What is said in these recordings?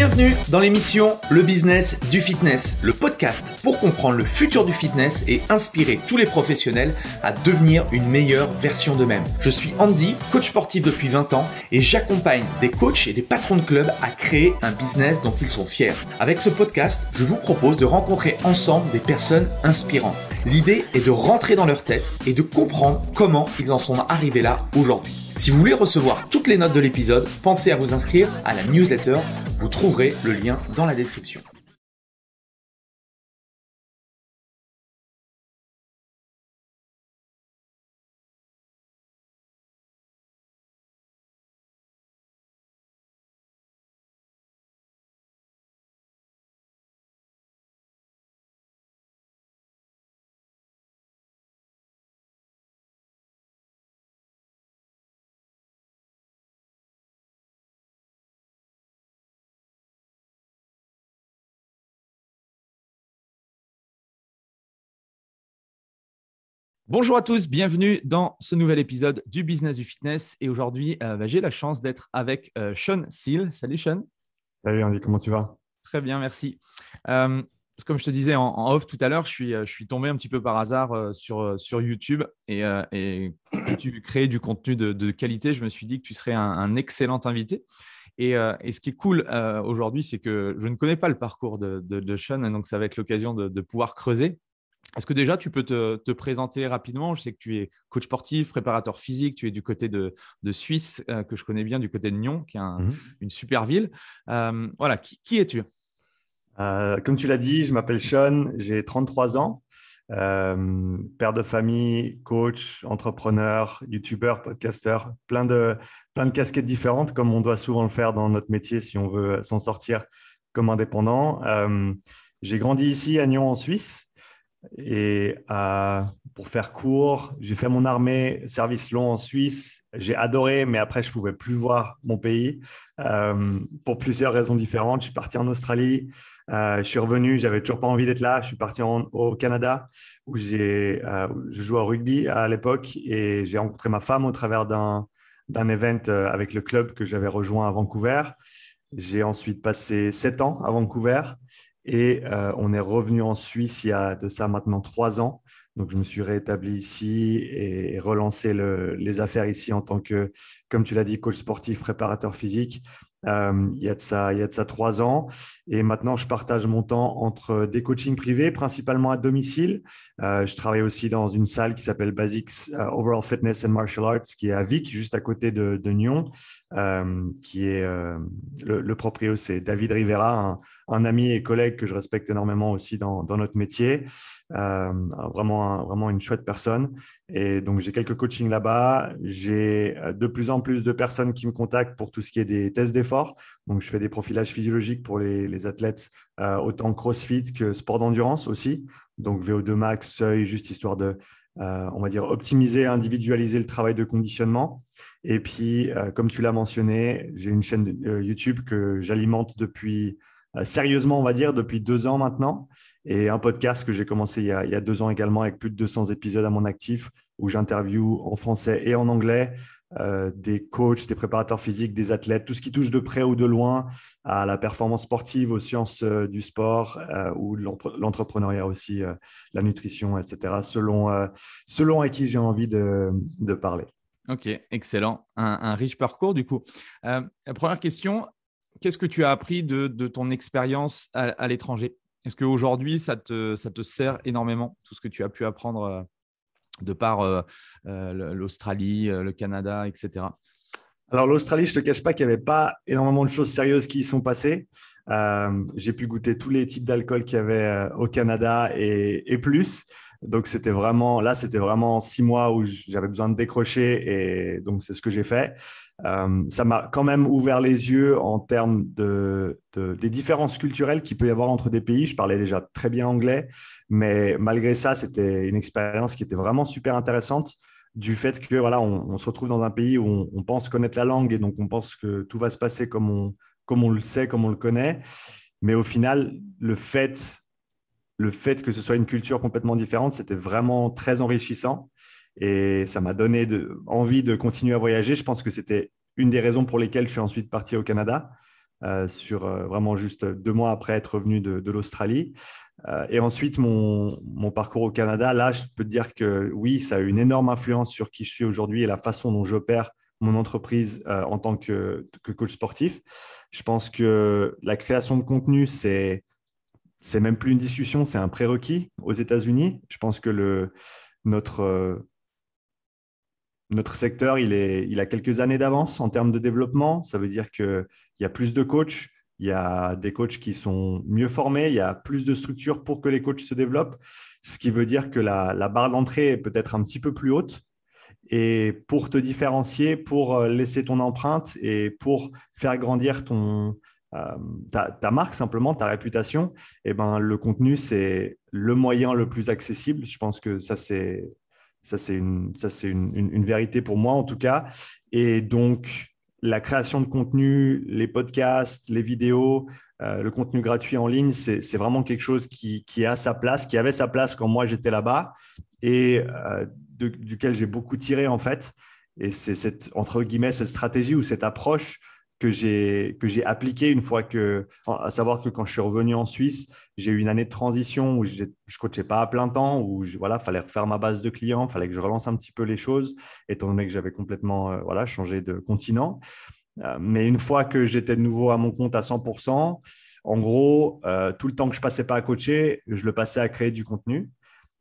Bienvenue dans l'émission Le business du fitness, le podcast pour comprendre le futur du fitness et inspirer tous les professionnels à devenir une meilleure version d'eux-mêmes. Je suis Andy, coach sportif depuis 20 ans et j'accompagne des coachs et des patrons de clubs à créer un business dont ils sont fiers. Avec ce podcast, je vous propose de rencontrer ensemble des personnes inspirantes L'idée est de rentrer dans leur tête et de comprendre comment ils en sont arrivés là aujourd'hui. Si vous voulez recevoir toutes les notes de l'épisode, pensez à vous inscrire à la newsletter. Vous trouverez le lien dans la description. Bonjour à tous, bienvenue dans ce nouvel épisode du Business du Fitness. Et aujourd'hui, euh, bah, j'ai la chance d'être avec euh, Sean Seal. Salut Sean. Salut Andy, comment tu vas Très bien, merci. Euh, comme je te disais en, off tout à l'heure, je suis, je tombé un petit peu par hasard sur, YouTube et, et tu crées du contenu de, qualité, je me suis dit que tu serais un, excellent invité. Et, ce qui est cool aujourd'hui, c'est que je ne connais pas le parcours de Sean, donc ça va être l'occasion de pouvoir creuser est-ce que déjà tu peux te, présenter rapidement Je sais que tu es coach sportif, préparateur physique, tu es du côté de, Suisse, euh, que je connais bien, du côté de Nyon, qui est mmh une super ville. Euh, voilà, qui, es-tu euh, Comme tu l'as dit, je m'appelle Sean, j'ai 33 ans, père de famille, coach, entrepreneur, youtubeur, podcasteur, plein de, plein de casquettes différentes, comme on doit souvent le faire dans notre métier si on veut s'en sortir comme indépendant. j'ai grandi ici à Nyon en Suisse. Et euh, pour faire court, j'ai fait mon armée, service long en Suisse. J'ai adoré, mais après, je ne pouvais plus voir mon pays euh, pour plusieurs raisons différentes. Je suis parti en Australie, euh, je suis revenu, j'avais toujours pas envie d'être là. Je suis parti au Canada où je jouais au rugby à l'époque et j'ai rencontré ma femme au travers d'un, d'un event avec le club que j'avais rejoint à Vancouver. J'ai ensuite passé sept ans à Vancouver et euh, on est revenu en Suisse il y a de ça maintenant trois ans. Donc, je me suis réétabli ici et relancé les affaires ici en tant que, comme tu l'as dit, coach sportif, préparateur physique. Euh, il, y a de ça, il y a trois ans. Et maintenant, je partage mon temps entre des coachings privés, principalement à domicile. Euh, je travaille aussi dans une salle qui s'appelle Basics Overall Fitness and Martial Arts, qui est à Vic, juste à côté de, de Nyon. Euh, qui est euh, le, proprio, c'est David Rivera, un, ami et collègue que je respecte énormément aussi dans, notre métier. Euh, vraiment, vraiment une chouette personne. Et donc, j'ai quelques coachings là-bas. J'ai de plus en plus de personnes qui me contactent pour tout ce qui est des tests d'effort. Donc, je fais des profilages physiologiques pour les, les athlètes, autant crossfit que sport d'endurance aussi. Donc, VO2 max, seuil, juste histoire de, on va dire, optimiser, individualiser le travail de conditionnement. Et puis, euh, comme tu l'as mentionné, j'ai une chaîne euh, YouTube que j'alimente depuis, euh, sérieusement, on va dire, depuis deux ans maintenant, et un podcast que j'ai commencé il y, a, deux ans également avec plus de 200 épisodes à mon actif, où j'interviewe en français et en anglais des coachs, des préparateurs physiques, des athlètes, tout ce qui touche de près ou de loin à la performance sportive, aux sciences du sport ou l'entrepreneuriat aussi, la nutrition, etc., selon, selon à qui j'ai envie de parler. Ok, excellent. Un, riche parcours du coup. Euh, la première question, qu'est-ce que tu as appris de, ton expérience à, l'étranger Est-ce qu'aujourd'hui, ça te, ça te sert énormément, tout ce que tu as pu apprendre euh, de par euh, l'Australie, le Canada, etc. Alors l'Australie, je ne te cache pas qu'il n'y avait pas énormément de choses sérieuses qui y sont passées. Euh, j'ai pu goûter tous les types d'alcool qu'il y avait euh, au Canada et, plus. Donc c'était vraiment là, c'était vraiment six mois où j'avais besoin de décrocher et donc c'est ce que j'ai fait. Euh, ça m'a quand même ouvert les yeux en termes des différences culturelles qu'il peut y avoir entre des pays. Je parlais déjà très bien anglais, mais malgré ça, c'était une expérience qui était vraiment super intéressante du fait que voilà, on, se retrouve dans un pays où on, pense connaître la langue et donc on pense que tout va se passer comme on, comme on le sait, comme on le connaît. Mais au final, le fait, le fait que ce soit une culture complètement différente, c'était vraiment très enrichissant et ça m'a donné de, envie de continuer à voyager. Je pense que c'était une des raisons pour lesquelles je suis ensuite parti au Canada. Euh, sur euh, vraiment juste deux mois après être revenu de l'Australie. Euh, et ensuite, mon, parcours au Canada, là, je peux te dire que oui, ça a eu une énorme influence sur qui je suis aujourd'hui et la façon dont j'opère mon entreprise euh, en tant que, coach sportif. Je pense que la création de contenu, c'est c'est même plus une discussion, c'est un prérequis aux États-Unis. Je pense que euh, notre, secteur, il, il a quelques années d'avance en termes de développement. Ça veut dire qu'il y a plus de coachs, il y a des coachs qui sont mieux formés, il y a plus de structures pour que les coachs se développent, ce qui veut dire que la, barre d'entrée est peut-être un petit peu plus haute. Et pour te différencier, pour euh, laisser ton empreinte et pour faire grandir ton, euh, ta, marque simplement, ta réputation, Et eh ben, le contenu, c'est le moyen le plus accessible. Je pense que ça, c'est ça, c'est une, ça, c'est une, une, vérité pour moi, en tout cas. Et donc, la création de contenu, les podcasts, les vidéos, euh, le contenu gratuit en ligne, c'est vraiment quelque chose qui, a sa place, qui avait sa place quand moi j'étais là-bas et euh, duquel j'ai beaucoup tiré en fait. Et c'est cette, entre guillemets, cette stratégie ou cette approche que j'ai que j'ai appliqué une fois que, à savoir que quand je suis revenu en Suisse, j'ai eu une année de transition où je ne coachais pas à plein temps, où je, voilà, fallait refaire ma base de clients, fallait que je relance un petit peu les choses, étant donné que j'avais complètement euh, voilà changé de continent. Euh, mais une fois que j'étais de nouveau à mon compte à 100%, en gros, euh, tout le temps que je passais pas à coacher, je le passais à créer du contenu.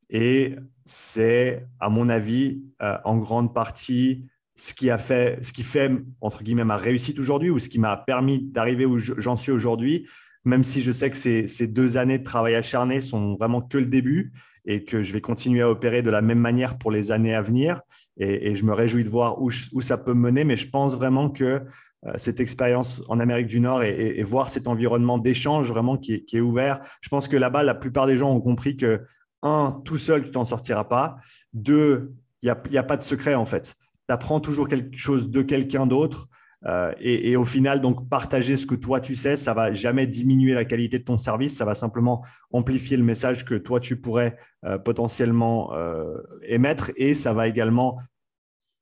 Et c'est, à mon avis, en grande partie ce qui a fait, ce qui fait entre guillemets ma réussite aujourd'hui ou ce qui m'a permis d'arriver où j'en suis aujourd'hui, même si je sais que ces, deux années de travail acharné sont vraiment que le début et que je vais continuer à opérer de la même manière pour les années à venir. Et, je me réjouis de voir où, ça peut mener, mais je pense vraiment que euh, cette expérience en Amérique du Nord et, voir cet environnement d'échange vraiment qui est, ouvert, je pense que là-bas, la plupart des gens ont compris que, un, tout seul, tu t'en sortiras pas. Deux, il n'y a pas de secret en fait apprends toujours quelque chose de quelqu'un d'autre. Euh, et, au final, donc, partager ce que toi tu sais, ça va jamais diminuer la qualité de ton service, ça va simplement amplifier le message que toi tu pourrais euh, potentiellement euh, émettre et ça va également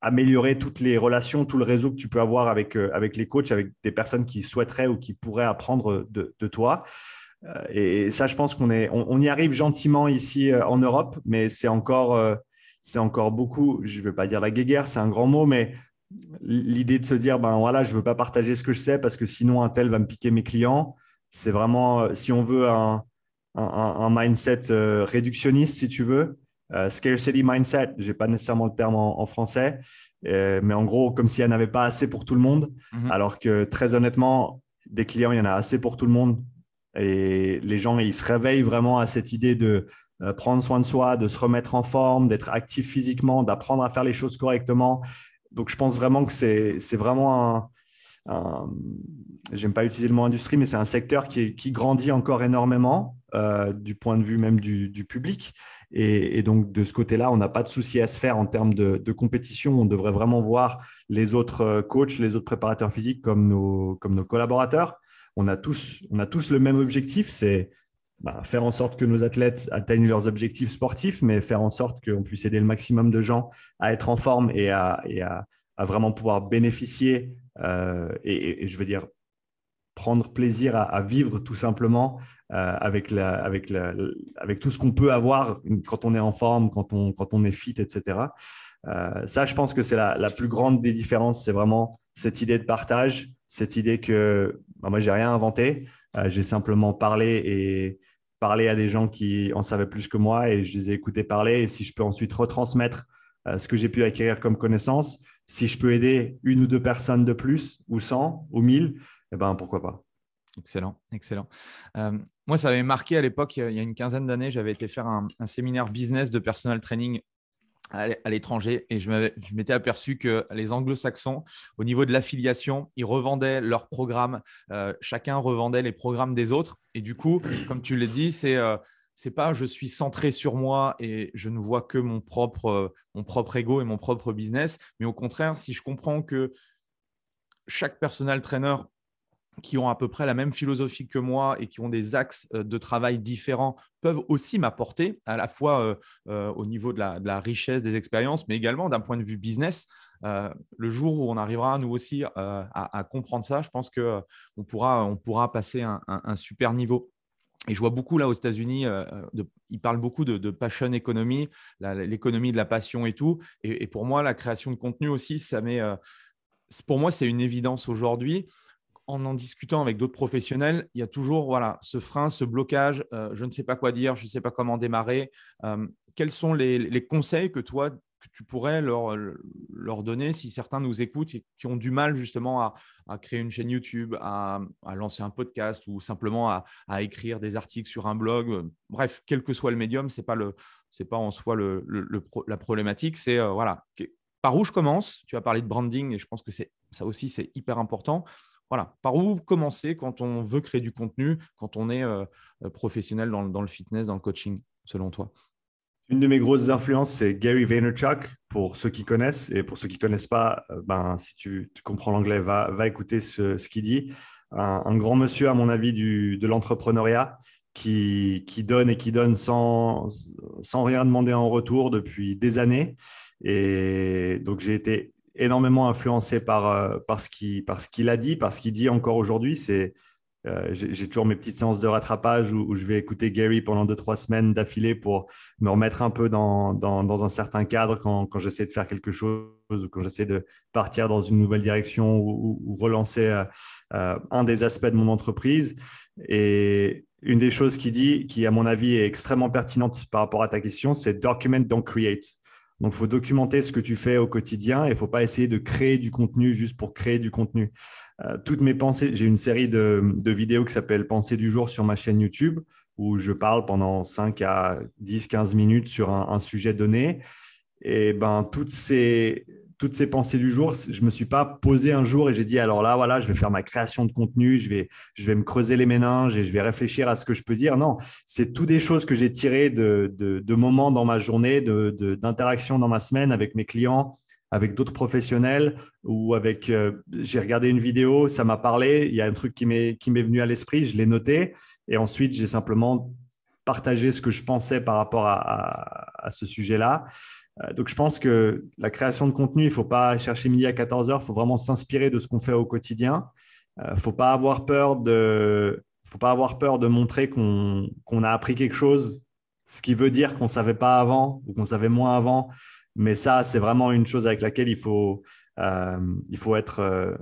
améliorer toutes les relations, tout le réseau que tu peux avoir avec, avec les coachs, avec des personnes qui souhaiteraient ou qui pourraient apprendre de, toi. Et ça, je pense qu'on y arrive gentiment ici en Europe, mais c'est encore c'est encore beaucoup, je ne vais pas dire la guéguerre, c'est un grand mot, mais l'idée de se dire, ben voilà, je ne veux pas partager ce que je sais parce que sinon un tel va me piquer mes clients, c'est vraiment, euh, si on veut un, mindset euh, réductionniste, si tu veux, euh, scarcity mindset, je n'ai pas nécessairement le terme en, français, mais en gros, comme s'il n'y en avait pas assez pour tout le monde, mhm. alors que très honnêtement, des clients, il y en a assez pour tout le monde. Et les gens, ils se réveillent vraiment à cette idée de euh, prendre soin de soi, de se remettre en forme, d'être actif physiquement, d'apprendre à faire les choses correctement. Donc, je pense vraiment que c'est vraiment un, j'aime pas utiliser le mot industrie, mais c'est un secteur qui, qui, grandit encore énormément euh, du point de vue même du, du public. Et, et, donc, de ce côté-là, on n'a pas de souci à se faire en termes de, de, compétition. On devrait vraiment voir les autres euh, coachs, les autres préparateurs physiques comme nos, comme nos collaborateurs. On a, tous, on a tous le même objectif, c'est bah, faire en sorte que nos athlètes atteignent leurs objectifs sportifs, mais faire en sorte qu'on puisse aider le maximum de gens à être en forme et à, vraiment pouvoir bénéficier euh, et, je veux dire prendre plaisir à, vivre tout simplement euh, avec, tout ce qu'on peut avoir quand on est en forme, quand on, est fit, etc. Euh, ça, je pense que c'est la, plus grande des différences, c'est vraiment cette idée de partage, cette idée que moi, bah, moi, j'ai rien inventé, euh, j'ai simplement parlé et parlé à des gens qui en savaient plus que moi et je les ai écoutés parler. Et si je peux ensuite retransmettre euh, ce que j'ai pu acquérir comme connaissance, si je peux aider une ou deux personnes de plus, ou 100, ou 1000, eh ben, pourquoi pas. Excellent, excellent. Euh, moi, ça m'avait marqué à l'époque, il y a une quinzaine d'années, j'avais été faire un, un, séminaire business de personal training à l'étranger et je m'étais aperçu que les anglo-saxons, au niveau de l'affiliation, ils revendaient leurs programmes, euh, chacun revendait les programmes des autres. Et du coup, comme tu l'as dit, euh, c'est pas je suis centré sur moi et je ne vois que mon propre, euh, mon propre ego et mon propre business, mais au contraire, si je comprends que chaque personal trainer qui ont à peu près la même philosophie que moi et qui ont des axes euh, de travail différents peuvent aussi m'apporter, à la fois euh, euh, au niveau de la, richesse des expériences, mais également d'un point de vue business. le jour où on arrivera, nous aussi, à, comprendre ça, je pense qu'on pourra, on pourra passer un, un, super niveau. Et je vois beaucoup là aux États-Unis, ils parlent beaucoup de, passion économie l'économie de la passion et tout. Et, pour moi, la création de contenu aussi, ça met, pour moi, c'est une évidence aujourd'hui en en discutant avec d'autres professionnels, il y a toujours voilà, ce frein, ce blocage, euh, je ne sais pas quoi dire, je ne sais pas comment démarrer. Euh, quels sont les, conseils que que tu pourrais leur, donner si certains nous écoutent et qui ont du mal justement à, créer une chaîne YouTube, à, lancer un podcast ou simplement à, écrire des articles sur un blog Bref, quel que soit le médium, ce n'est pas, pas en soi la problématique, c'est euh, voilà, par où je commence Tu as parlé de branding et je pense que ça aussi, c'est hyper important. Voilà, par où commencer quand on veut créer du contenu, quand on est euh, euh, professionnel dans, le fitness, dans le coaching, selon toi Une de mes grosses influences, c'est Gary Vaynerchuk, pour ceux qui connaissent. Et pour ceux qui ne connaissent pas, euh, ben, si tu, comprends l'anglais, va, va, écouter ce, qu'il dit. Un, grand monsieur, à mon avis, du, de l'entrepreneuriat. Qui, donne et qui donne sans, sans rien demander en retour depuis des années. Et donc, j'ai été énormément influencé par, euh, par ce qu'il a dit, par ce qu'il dit encore aujourd'hui. C'est euh, j'ai toujours mes petites séances de rattrapage où, je vais écouter Gary pendant deux, trois semaines d'affilée pour me remettre un peu dans, dans, dans un certain cadre quand, quand j'essaie de faire quelque chose ou quand j'essaie de partir dans une nouvelle direction ou, relancer euh, un des aspects de mon entreprise. Et une des choses qu'il dit, qui à mon avis est extrêmement pertinente par rapport à ta question, c'est document, don't create. Donc, il faut documenter ce que tu fais au quotidien et il ne faut pas essayer de créer du contenu juste pour créer du contenu. Euh, toutes mes pensées, j'ai une série de, vidéos qui s'appelle Pensées du jour sur ma chaîne YouTube où je parle pendant 5 à 10, 15 minutes sur un, un sujet donné. Et ben, toutes ces, toutes ces pensées du jour, je ne me suis pas posé un jour et j'ai dit alors là, voilà, je vais faire ma création de contenu, je vais, je vais me creuser les méninges et je vais réfléchir à ce que je peux dire. Non, c'est toutes des choses que j'ai tirées de, moments dans ma journée, d'interactions dans ma semaine avec mes clients, avec d'autres professionnels ou avec. Euh, j'ai regardé une vidéo, ça m'a parlé, il y a un truc qui m'est venu à l'esprit, je l'ai noté et ensuite j'ai simplement partagé ce que je pensais par rapport à ce sujet-là. Euh, donc, je pense que la création de contenu, il ne faut pas chercher midi à 14 h il faut vraiment s'inspirer de ce qu'on fait au quotidien. Euh, il ne faut pas avoir peur de, montrer qu'on a appris quelque chose, ce qui veut dire qu'on ne savait pas avant ou qu'on savait moins avant. Mais ça, c'est vraiment une chose avec laquelle il faut, euh, il faut être,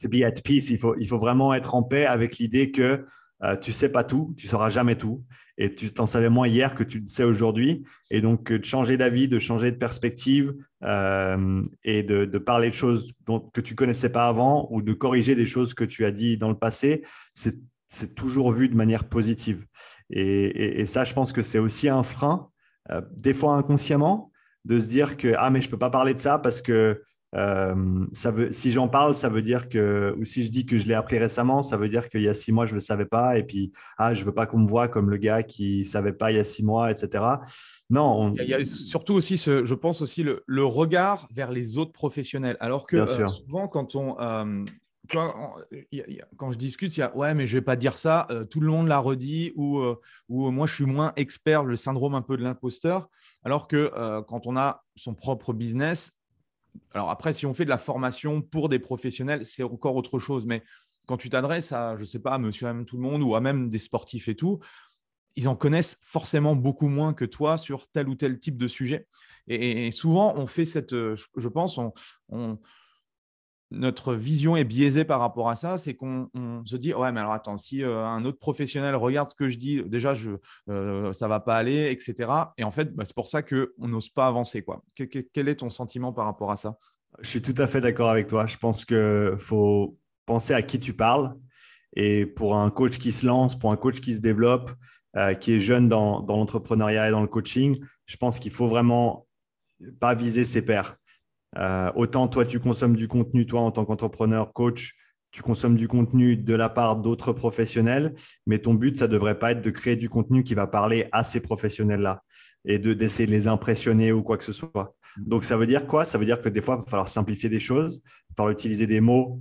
to be at peace, il faut vraiment être en paix avec l'idée que euh, tu sais pas tout, tu sauras jamais tout. Et tu t'en savais moins hier que tu le sais aujourd'hui. Et donc, euh, de changer d'avis, de changer de perspective euh, et de, parler de choses que tu connaissais pas avant ou de corriger des choses que tu as dit dans le passé, c'est toujours vu de manière positive. Et, ça, je pense que c'est aussi un frein, des fois inconsciemment, de se dire que ah mais je peux pas parler de ça parce que euh, veut, si j'en parle, ça veut dire que, ou si je dis que je l'ai appris récemment, ça veut dire qu'il y a six mois, je ne le savais pas, et puis, ah, je ne veux pas qu'on me voit comme le gars qui ne savait pas il y a six mois, etc. Non. Il, y a, surtout aussi, je pense aussi, le, regard vers les autres professionnels. Alors que euh, souvent, quand on. quand, je discute, il y a ouais, mais je vais pas dire ça, euh, tout le monde l'a redit, ou, ou moi je suis moins expert, le syndrome un peu de l'imposteur. Alors que quand on a son propre business, alors après, si on fait de la formation pour des professionnels, c'est encore autre chose. Mais quand tu t'adresses à, je ne sais pas, à monsieur, à tout le monde ou à même des sportifs et tout, ils en connaissent forcément beaucoup moins que toi sur tel ou tel type de sujet. Et, souvent, on fait cette, euh, je pense, on notre vision est biaisée par rapport à ça, c'est qu'on se dit ouais mais alors attends si euh, un autre professionnel regarde ce que je dis déjà je ne euh, ça va pas aller etc et en fait bah, c'est pour ça qu'on n'ose pas avancer quoi. quel est ton sentiment par rapport à ça Je suis tout à fait d'accord avec toi. Je pense qu'il faut penser à qui tu parles et pour un coach qui se lance, pour un coach qui se développe, euh, qui est jeune dans, dans l'entrepreneuriat et dans le coaching, je pense qu'il faut vraiment pas viser ses pairs euh, autant toi, tu consommes du contenu, toi, en tant qu'entrepreneur, coach, tu consommes du contenu de la part d'autres professionnels, mais ton but, ça ne devrait pas être de créer du contenu qui va parler à ces professionnels-là et de d'essayer de les impressionner ou quoi que ce soit. Mm. Donc, ça veut dire quoi Ça veut dire que des fois, il va falloir simplifier des choses, il va falloir utiliser des mots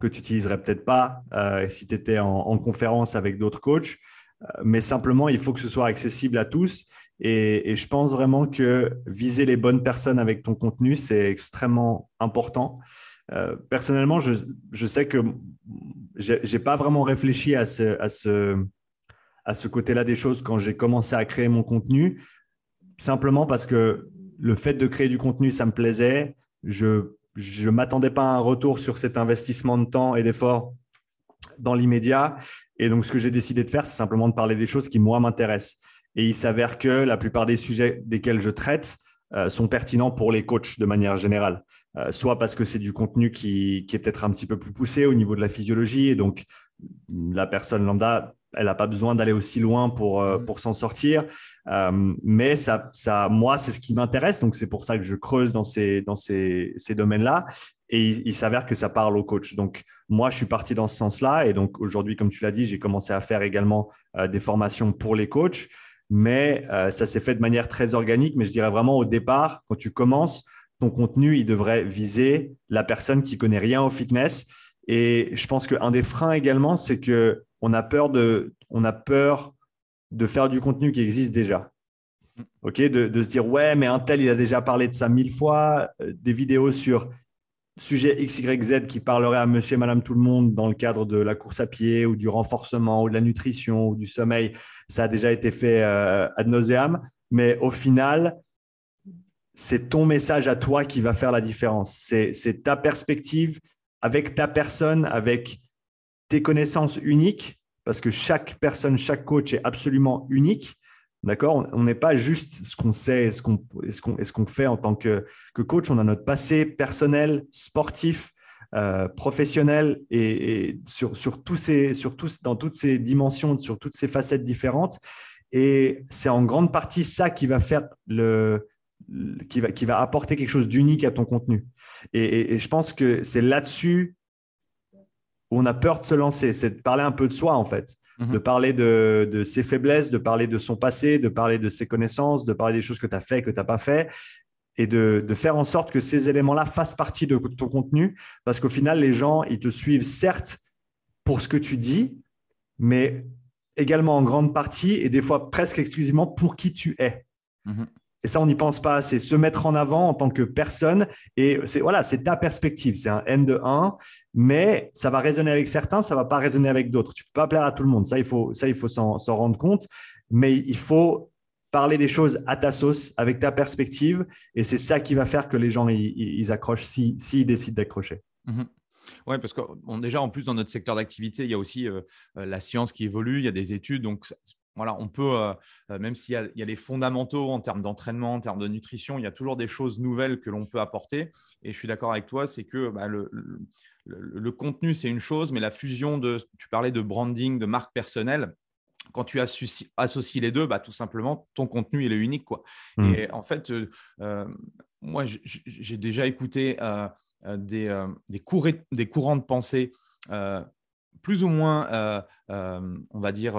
que tu n'utiliserais peut-être pas euh, si tu étais en, conférence avec d'autres coachs, euh, mais simplement, il faut que ce soit accessible à tous et, je pense vraiment que viser les bonnes personnes avec ton contenu, c'est extrêmement important. Euh, personnellement, je, sais que je n'ai pas vraiment réfléchi à ce, à ce côté-là des choses quand j'ai commencé à créer mon contenu, simplement parce que le fait de créer du contenu, ça me plaisait. Je ne m'attendais pas à un retour sur cet investissement de temps et d'efforts dans l'immédiat. Et donc, ce que j'ai décidé de faire, c'est simplement de parler des choses qui, moi, m'intéressent. Et il s'avère que la plupart des sujets desquels je traite euh, sont pertinents pour les coachs de manière générale. Euh, soit parce que c'est du contenu qui, qui est peut-être un petit peu plus poussé au niveau de la physiologie, et donc mm, la personne lambda, elle n'a pas besoin d'aller aussi loin pour, euh, mmh. pour s'en sortir. mais ça, ça, moi, c'est ce qui m'intéresse, donc c'est pour ça que je creuse dans ces, dans ces, ces domaines-là et il, s'avère que ça parle aux coachs. Donc, moi, je suis parti dans ce sens-là. Et donc, aujourd'hui, comme tu l'as dit, j'ai commencé à faire également des formations pour les coachs mais euh, ça s'est fait de manière très organique. Mais je dirais vraiment au départ, quand tu commences, ton contenu, il devrait viser la personne qui connaît rien au fitness. Et je pense qu'un des freins également, c'est que on a peur de, faire du contenu qui existe déjà. Ok, de, se dire ouais, mais un tel, il a déjà parlé de ça mille fois, euh, des vidéos sur sujet XYZ qui parlerait à monsieur et madame tout le monde dans le cadre de la course à pied ou du renforcement ou de la nutrition ou du sommeil, ça a déjà été fait à euh, ad nauseam. Mais au final, c'est ton message à toi qui va faire la différence. C'est ta perspective avec ta personne, avec tes connaissances uniques, parce que chaque personne, chaque coach est absolument unique. On n'est pas juste ce qu'on sait, et ce qu'on fait en tant que, coach. On a notre passé personnel, sportif, euh, professionnel et, sur, tous ces, sur dans toutes ces dimensions, sur toutes ces facettes différentes. Et c'est en grande partie ça qui va faire le, qui, va, apporter quelque chose d'unique à ton contenu. Et, et je pense que c'est là-dessus où on a peur de se lancer, c'est de parler un peu de soi en fait de mhm. parler de, ses faiblesses, de parler de son passé, de parler de ses connaissances, de parler des choses que tu as fait que tu n'as pas fait, et de, faire en sorte que ces éléments-là fassent partie de ton contenu, parce qu'au final, les gens, ils te suivent certes pour ce que tu dis, mais également en grande partie et des fois presque exclusivement pour qui tu es. Mhm. Et ça, on n'y pense pas c'est Se mettre en avant en tant que personne. Et c'est voilà, c'est ta perspective. C'est un N de 1, mais ça va résonner avec certains, ça va pas résonner avec d'autres. Tu peux pas plaire à tout le monde. Ça, il faut, ça, il faut s'en rendre compte. Mais il faut parler des choses à ta sauce, avec ta perspective. Et c'est ça qui va faire que les gens, ils, accrochent s'ils si, décident d'accrocher. Mm-hmm. Ouais, Oui, parce que déjà, en plus, dans notre secteur d'activité, il y a aussi euh, euh, la science qui évolue, il y a des études. Donc, voilà, on peut, euh, euh, même s'il y, a les fondamentaux en termes d'entraînement, en termes de nutrition, il y a toujours des choses nouvelles que l'on peut apporter. Et je suis d'accord avec toi, c'est que bah, le, contenu, c'est une chose, mais la fusion de, tu parlais de branding, de marque personnelle, quand tu associes, les deux, bah, tout simplement, ton contenu, il est unique. Quoi. Mmh. Et en fait, euh, moi, j'ai déjà écouté des, des, des courants de pensée plus ou moins, on va dire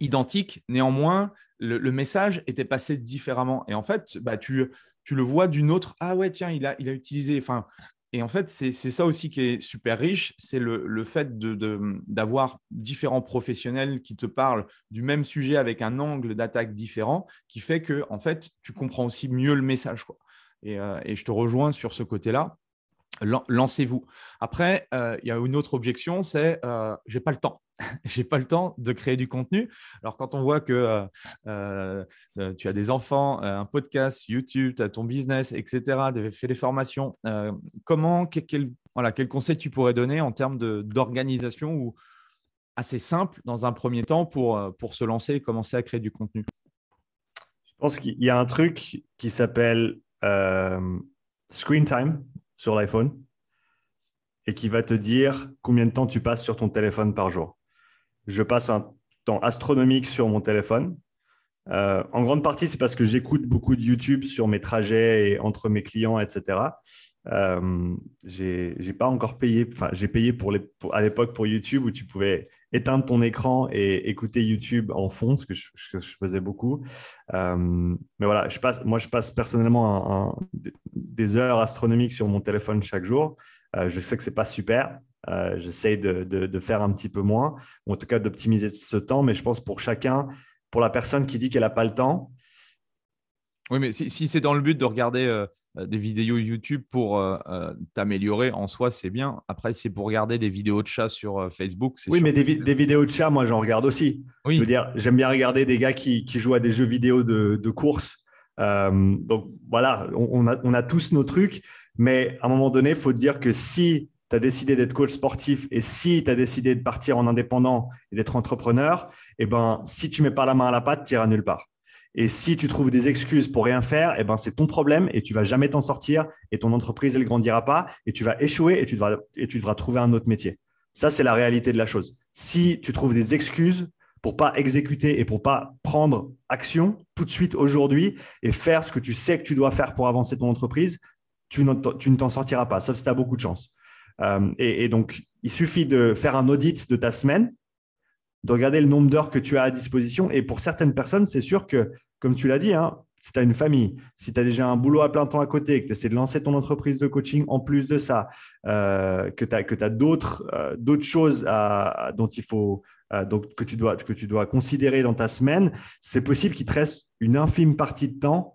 identique. Néanmoins, le, message était passé différemment. Et en fait, bah, tu, le vois d'une autre. Ah ouais, tiens, il a, il a utilisé. Enfin, et en fait, c'est ça aussi qui est super riche, c'est le, fait d'avoir de, différents professionnels qui te parlent du même sujet avec un angle d'attaque différent, qui fait que en fait, tu comprends aussi mieux le message. Euh, et, je te rejoins sur ce côté-là. Lancez-vous. Après, euh, il y a une autre objection, c'est je euh, j'ai pas le temps. j'ai pas le temps de créer du contenu. Alors quand on voit que euh, euh, euh, tu as des enfants, un podcast, YouTube, tu as ton business, etc., tu fais des formations, comment, quel, voilà, quel conseil tu pourrais donner en termes d'organisation ou assez simple dans un premier temps pour, pour se lancer et commencer à créer du contenu Je pense qu'il y a un truc qui s'appelle Screen Time sur l'iPhone et qui va te dire combien de temps tu passes sur ton téléphone par jour je passe un temps astronomique sur mon téléphone. Euh, en grande partie, c'est parce que j'écoute beaucoup de YouTube sur mes trajets et entre mes clients, etc. Euh, j'ai pas encore payé, enfin, j'ai payé pour les, à l'époque pour YouTube où tu pouvais éteindre ton écran et écouter YouTube en fond, ce que je, faisais beaucoup. Euh, mais voilà, je passe, moi, je passe personnellement des heures astronomiques sur mon téléphone chaque jour. Euh, je sais que c'est pas super, euh, J'essaie de, de, faire un petit peu moins, ou en tout cas d'optimiser ce temps. Mais je pense pour chacun, pour la personne qui dit qu'elle n'a pas le temps. Oui, mais si, c'est dans le but de regarder euh, des vidéos YouTube pour euh, euh, t'améliorer, en soi, c'est bien. Après, c'est pour regarder des vidéos de chats sur Facebook. Oui, mais des, des, vidéos de chats, moi, j'en regarde aussi. Je veux dire, j'aime bien regarder des gars qui, qui, jouent à des jeux vidéo de, de course. donc voilà, on, a, on, a, tous nos trucs, mais à un moment donné, il faut dire que si tu as décidé d'être coach sportif et si tu as décidé de partir en indépendant et d'être entrepreneur, eh ben, si tu ne mets pas la main à la pâte, tu n'iras nulle part. Et si tu trouves des excuses pour rien faire, eh ben, c'est ton problème et tu ne vas jamais t'en sortir et ton entreprise, elle grandira pas et tu vas échouer et tu devras, trouver un autre métier. Ça, c'est la réalité de la chose. Si tu trouves des excuses pour ne pas exécuter et pour ne pas prendre action tout de suite aujourd'hui et faire ce que tu sais que tu dois faire pour avancer ton entreprise, tu ne t'en sortiras pas, sauf si tu as beaucoup de chance. Euh, et, donc, il suffit de faire un audit de ta semaine, de regarder le nombre d'heures que tu as à disposition. Et pour certaines personnes, c'est sûr que, comme tu l'as dit, hein, si tu as une famille, si tu as déjà un boulot à plein temps à côté, que tu essaies de lancer ton entreprise de coaching en plus de ça, euh, que tu as, euh, d'autres choses donc, que, tu dois, que tu dois considérer dans ta semaine, c'est possible qu'il te reste une infime partie de temps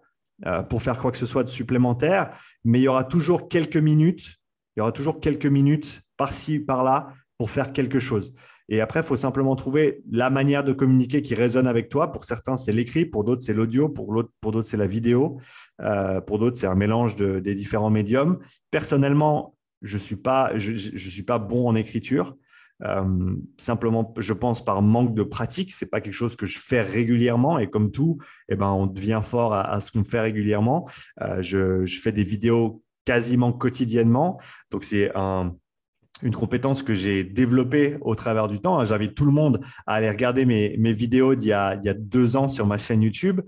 pour faire quoi que ce soit de supplémentaire, mais il y aura toujours quelques minutes y aura toujours quelques minutes par-ci, par-là pour faire quelque chose. Et après, il faut simplement trouver la manière de communiquer qui résonne avec toi. Pour certains, c'est l'écrit, pour d'autres, c'est l'audio, pour, pour d'autres, c'est la vidéo, euh, pour d'autres, c'est un mélange des différents médiums. Personnellement, je ne suis, pas, je, suis pas bon en écriture. Euh, simplement, je pense par manque de pratique, c'est pas quelque chose que je fais régulièrement. Et comme tout, eh ben, on devient fort à, ce qu'on fait régulièrement. Euh, je, je, fais des vidéos quasiment quotidiennement. Donc c'est une compétence que j'ai développée au travers du temps. J'invite tout le monde à aller regarder mes, vidéos d'il y, a, deux ans sur ma chaîne YouTube.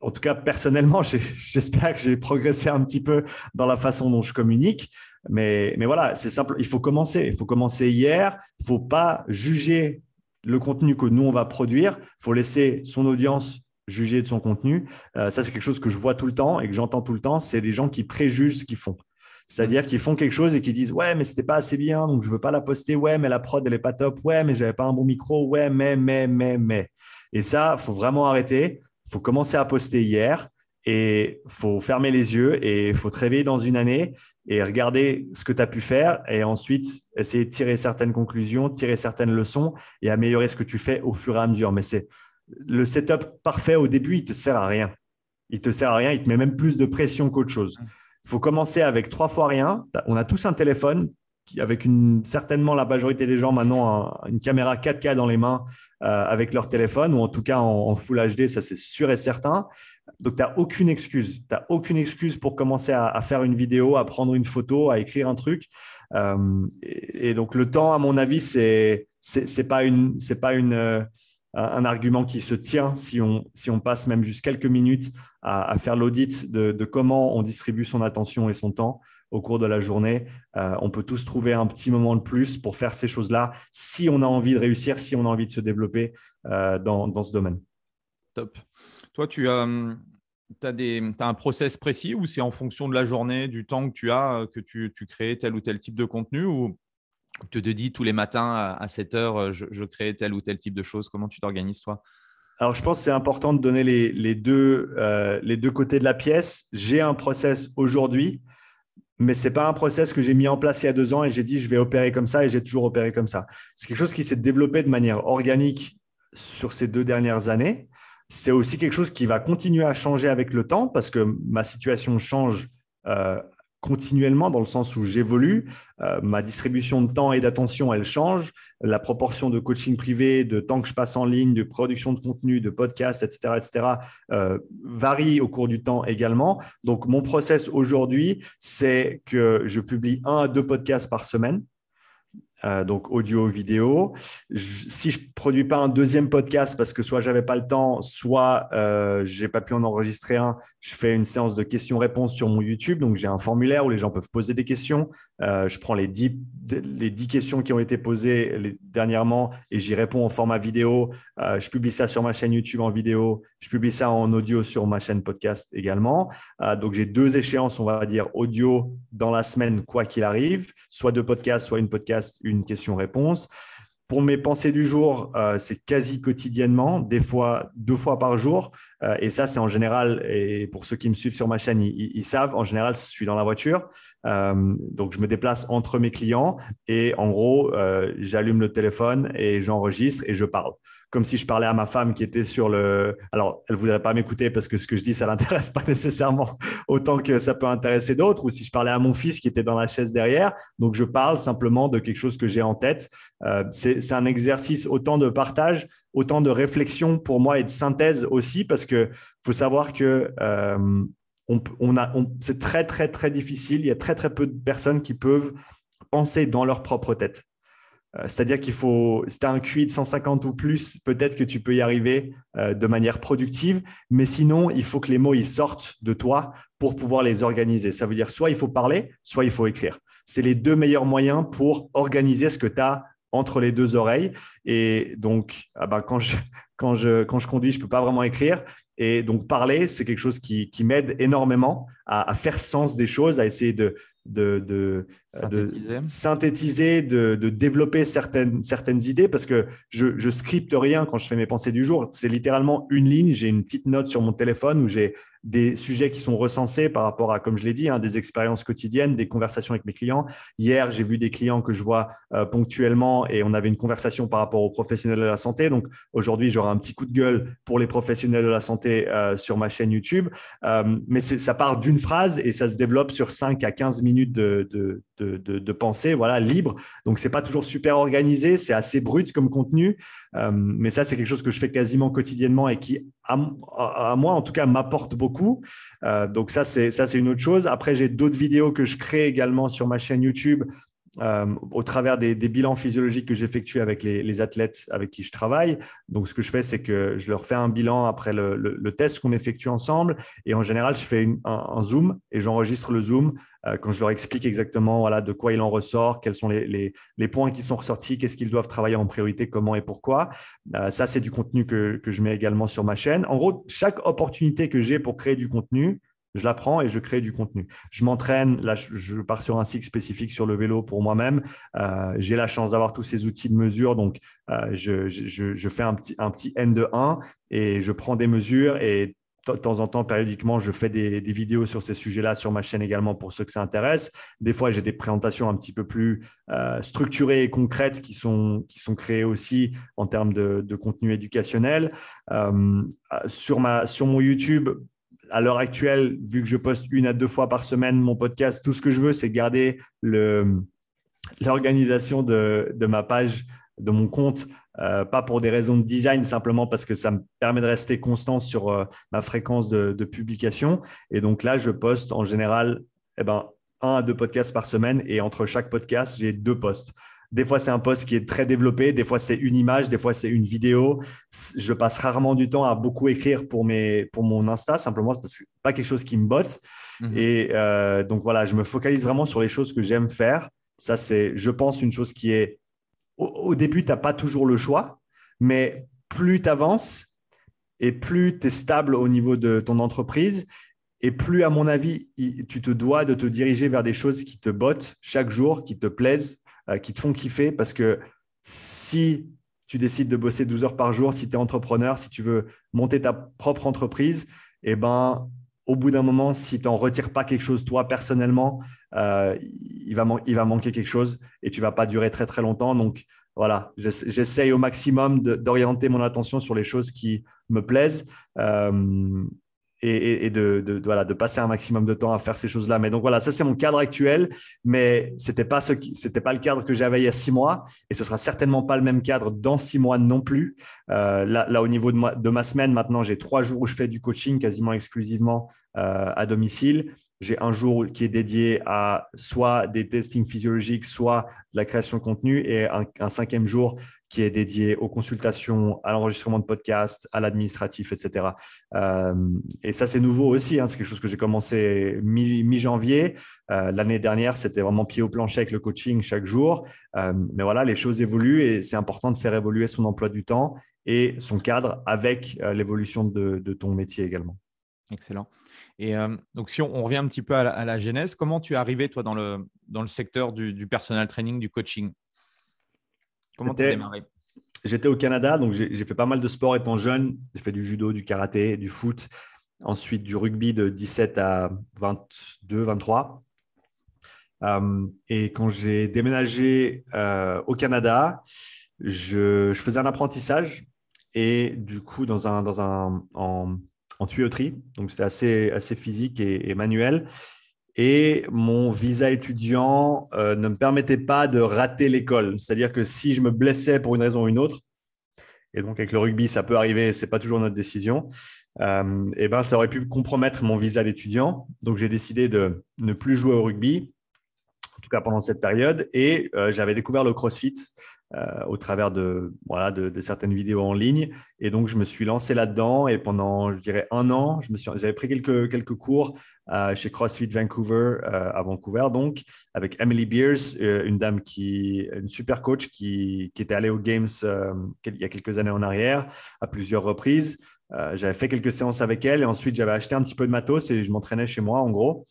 En tout cas, personnellement, j'espère que j'ai progressé un petit peu dans la façon dont je communique. Mais, mais voilà, c'est simple, il faut commencer. Il faut commencer hier. Il ne faut pas juger le contenu que nous, on va produire. Il faut laisser son audience juger de son contenu. Euh, ça, c'est quelque chose que je vois tout le temps et que j'entends tout le temps. C'est des gens qui préjugent ce qu'ils font. C'est-à-dire mmh. qu'ils font quelque chose et qu'ils disent ouais mais c'était pas assez bien donc je veux pas la poster ouais mais la prod elle est pas top ouais mais j'avais pas un bon micro ouais mais mais mais mais et ça faut vraiment arrêter faut commencer à poster hier et faut fermer les yeux et faut te réveiller dans une année et regarder ce que tu as pu faire et ensuite essayer de tirer certaines conclusions, tirer certaines leçons et améliorer ce que tu fais au fur et à mesure. Mais c'est le setup parfait au début, il te sert à rien. Il te sert à rien, il te met même plus de pression qu'autre chose. Il faut commencer avec trois fois rien. On a tous un téléphone avec une, certainement la majorité des gens maintenant, une caméra 4K dans les mains euh, avec leur téléphone, ou en tout cas en, Full HD, ça c'est sûr et certain. Donc, tu n'as aucune excuse. Tu n'as aucune excuse pour commencer à, faire une vidéo, à prendre une photo, à écrire un truc. Euh, et, et, donc, le temps, à mon avis, c'est c'est pas une. C'est pas une euh, un argument qui se tient si on, si on passe même juste quelques minutes à, faire l'audit de, comment on distribue son attention et son temps au cours de la journée. Euh, on peut tous trouver un petit moment de plus pour faire ces choses-là si on a envie de réussir, si on a envie de se développer euh, dans, ce domaine. Top. Toi, tu as, as, des, un process précis ou c'est en fonction de la journée, du temps que tu as, euh, que tu, tu crées tel ou tel type de contenu ou tu te dis tous les matins à 7 heures, euh, je, crée tel ou tel type de choses Comment tu t'organises toi alors, je pense que c'est important de donner les, deux, euh, les deux côtés de la pièce. J'ai un process aujourd'hui, mais ce n'est pas un process que j'ai mis en place il y a deux ans et j'ai dit je vais opérer comme ça et j'ai toujours opéré comme ça. C'est quelque chose qui s'est développé de manière organique sur ces deux dernières années. C'est aussi quelque chose qui va continuer à changer avec le temps parce que ma situation change euh, continuellement dans le sens où j'évolue, euh, ma distribution de temps et d'attention, elle change, la proportion de coaching privé, de temps que je passe en ligne, de production de contenu, de podcast, etc., etc., euh, varie au cours du temps également. Donc, mon process aujourd'hui, c'est que je publie un à deux podcasts par semaine. Euh, donc audio, vidéo. si je produis pas un deuxième podcast parce que soit j'avais pas le temps, soit je euh, j'ai pas pu en enregistrer un, je fais une séance de questions-réponses sur mon YouTube. Donc j'ai un formulaire où les gens peuvent poser des questions. Euh, je prends les 10, questions qui ont été posées dernièrement et j'y réponds en format vidéo. Euh, je publie ça sur ma chaîne YouTube en vidéo. Je publie ça en audio sur ma chaîne podcast également. Euh, donc, j'ai deux échéances, on va dire, audio dans la semaine, quoi qu'il arrive, soit deux podcasts, soit une podcast, une question-réponse. Pour mes pensées du jour, euh, c'est quasi quotidiennement, des fois deux fois par jour. Euh, et ça, c'est en général, et pour ceux qui me suivent sur ma chaîne, ils, savent, en général, je suis dans la voiture. Euh, donc, je me déplace entre mes clients et en gros, j'allume le téléphone et j'enregistre et je parle comme si je parlais à ma femme qui était sur le. Alors, elle ne voudrait pas m'écouter parce que ce que je dis, ça ne l'intéresse pas nécessairement autant que ça peut intéresser d'autres. Ou si je parlais à mon fils qui était dans la chaise derrière. Donc, je parle simplement de quelque chose que j'ai en tête. Euh, c'est un exercice autant de partage, autant de réflexion pour moi et de synthèse aussi, parce qu'il faut savoir que euh, on, c'est très très très difficile. Il y a très très peu de personnes qui peuvent penser dans leur propre tête. Euh, c'est-à-dire qu'il faut, si tu un QI de 150 ou plus, peut-être que tu peux y arriver euh, de manière productive, mais sinon, il faut que les mots ils sortent de toi pour pouvoir les organiser. Ça veut dire soit il faut parler, soit il faut écrire. C'est les deux meilleurs moyens pour organiser ce que tu as entre les deux oreilles. Et donc, bah quand, je, quand, je, quand je conduis, je peux pas vraiment écrire. Et donc, parler, c'est quelque chose qui, qui m'aide énormément à, faire sens des choses, à essayer de, euh, de, synthétiser, de, développer certaines, certaines, idées parce que je, je scripte rien quand je fais mes pensées du jour. C'est littéralement une ligne. J'ai une petite note sur mon téléphone où j'ai des sujets qui sont recensés par rapport à, comme je l'ai dit, hein, des expériences quotidiennes, des conversations avec mes clients. Hier, j'ai vu des clients que je vois euh, ponctuellement et on avait une conversation par rapport aux professionnels de la santé. Donc aujourd'hui, j'aurai un petit coup de gueule pour les professionnels de la santé euh, sur ma chaîne YouTube. Euh, mais ça part d'une phrase et ça se développe sur 5 à 15 minutes de, pensée voilà, libre. Donc c'est pas toujours super organisé, c'est assez brut comme contenu. Euh, mais ça, c'est quelque chose que je fais quasiment quotidiennement et qui, à, moi en tout cas, m'apporte beaucoup. Euh, donc ça, c'est une autre chose. Après, j'ai d'autres vidéos que je crée également sur ma chaîne YouTube euh, au travers des, bilans physiologiques que j'effectue avec les, athlètes avec qui je travaille. Donc, ce que je fais, c'est que je leur fais un bilan après le, test qu'on effectue ensemble. Et en général, je fais un, zoom et j'enregistre le zoom euh, quand je leur explique exactement voilà, de quoi il en ressort, quels sont les, points qui sont ressortis, qu'est-ce qu'ils doivent travailler en priorité, comment et pourquoi. Euh, ça, c'est du contenu que, que je mets également sur ma chaîne. En gros, chaque opportunité que j'ai pour créer du contenu, je l'apprends et je crée du contenu. Je m'entraîne, là, je pars sur un cycle spécifique sur le vélo pour moi-même. Euh, j'ai la chance d'avoir tous ces outils de mesure, donc euh, je, je, fais un petit, un petit N de 1 et je prends des mesures et de temps en temps, périodiquement, je fais des, des vidéos sur ces sujets-là sur ma chaîne également pour ceux que ça intéresse. Des fois, j'ai des présentations un petit peu plus euh, structurées et concrètes qui sont, qui sont créées aussi en termes de, de contenu éducationnel. sur, ma, sur mon YouTube, à l'heure actuelle, vu que je poste une à deux fois par semaine mon podcast, tout ce que je veux, c'est garder l'organisation de, ma page, de mon compte, euh, pas pour des raisons de design, simplement parce que ça me permet de rester constant sur euh, ma fréquence de, publication. Et donc là, je poste en général eh ben, un à deux podcasts par semaine et entre chaque podcast, j'ai deux posts. Des fois, c'est un poste qui est très développé. Des fois, c'est une image. Des fois, c'est une vidéo. Je passe rarement du temps à beaucoup écrire pour, mes, pour mon Insta, simplement parce que pas quelque chose qui me botte. Mhm. Et euh, donc, voilà, je me focalise vraiment sur les choses que j'aime faire. Ça, c'est, je pense, une chose qui est. Au, au début, tu n'as pas toujours le choix, mais plus tu avances et plus tu es stable au niveau de ton entreprise et plus, à mon avis, tu te dois de te diriger vers des choses qui te bottent chaque jour, qui te plaisent euh, qui te font kiffer parce que si tu décides de bosser 12 heures par jour, si tu es entrepreneur, si tu veux monter ta propre entreprise, eh ben, au bout d'un moment, si tu n'en retires pas quelque chose toi personnellement, euh, il, va manquer quelque chose et tu vas pas durer très très longtemps. Donc voilà, j'essaye au maximum d'orienter mon attention sur les choses qui me plaisent. Euh, et, de, de, voilà, de passer un maximum de temps à faire ces choses-là. Mais donc voilà, ça c'est mon cadre actuel, mais c'était pas ce n'était c'était pas le cadre que j'avais il y a six mois, et ce sera certainement pas le même cadre dans six mois non plus. Euh, là, au niveau de ma, de ma semaine, maintenant j'ai trois jours où je fais du coaching quasiment exclusivement euh, à domicile. J'ai un jour qui est dédié à soit des testings physiologiques, soit de la création de contenu, et un, un cinquième jour qui est dédié aux consultations, à l'enregistrement de podcasts, à l'administratif, etc. Euh, et ça, c'est nouveau aussi. Hein. c'est quelque chose que j'ai commencé mi-janvier. Euh, l'année dernière, c'était vraiment pied au plancher avec le coaching chaque jour. Euh, mais voilà, les choses évoluent et c'est important de faire évoluer son emploi du temps et son cadre avec l'évolution de, ton métier également. Excellent. Et donc, si on, revient un petit peu à la, genèse, comment tu es arrivé, toi, dans le, dans le secteur du, du personal training, du coaching Comment t'as démarré J'étais au Canada, donc j'ai fait pas mal de sport étant jeune. J'ai fait du judo, du karaté, du foot, ensuite du rugby de 17 à 22, 23. Euh, et quand j'ai déménagé euh, au Canada, je, faisais un apprentissage et du coup dans un, dans un, en, en tuyauterie. Donc c'était assez, assez physique et, et manuel et mon visa étudiant euh, ne me permettait pas de rater l'école. C'est-à-dire que si je me blessais pour une raison ou une autre, et donc avec le rugby, ça peut arriver, c'est pas toujours notre décision, euh, et eh ben ça aurait pu compromettre mon visa d'étudiant. Donc j'ai décidé de ne plus jouer au rugby tout cas pendant cette période. Et euh, j'avais découvert le CrossFit euh, au travers de, voilà, de, certaines vidéos en ligne. Et donc, je me suis lancé là-dedans. Et pendant, je dirais, un an, j'avais pris quelques, quelques cours euh, chez CrossFit Vancouver, à Vancouver, donc, avec Emily Beers, une dame qui, une super coach qui, qui était allée aux Games il y a quelques années en arrière, à plusieurs reprises. j'avais fait quelques séances avec elle. Et ensuite, j'avais acheté un petit peu de matos et je m'entraînais chez moi, en gros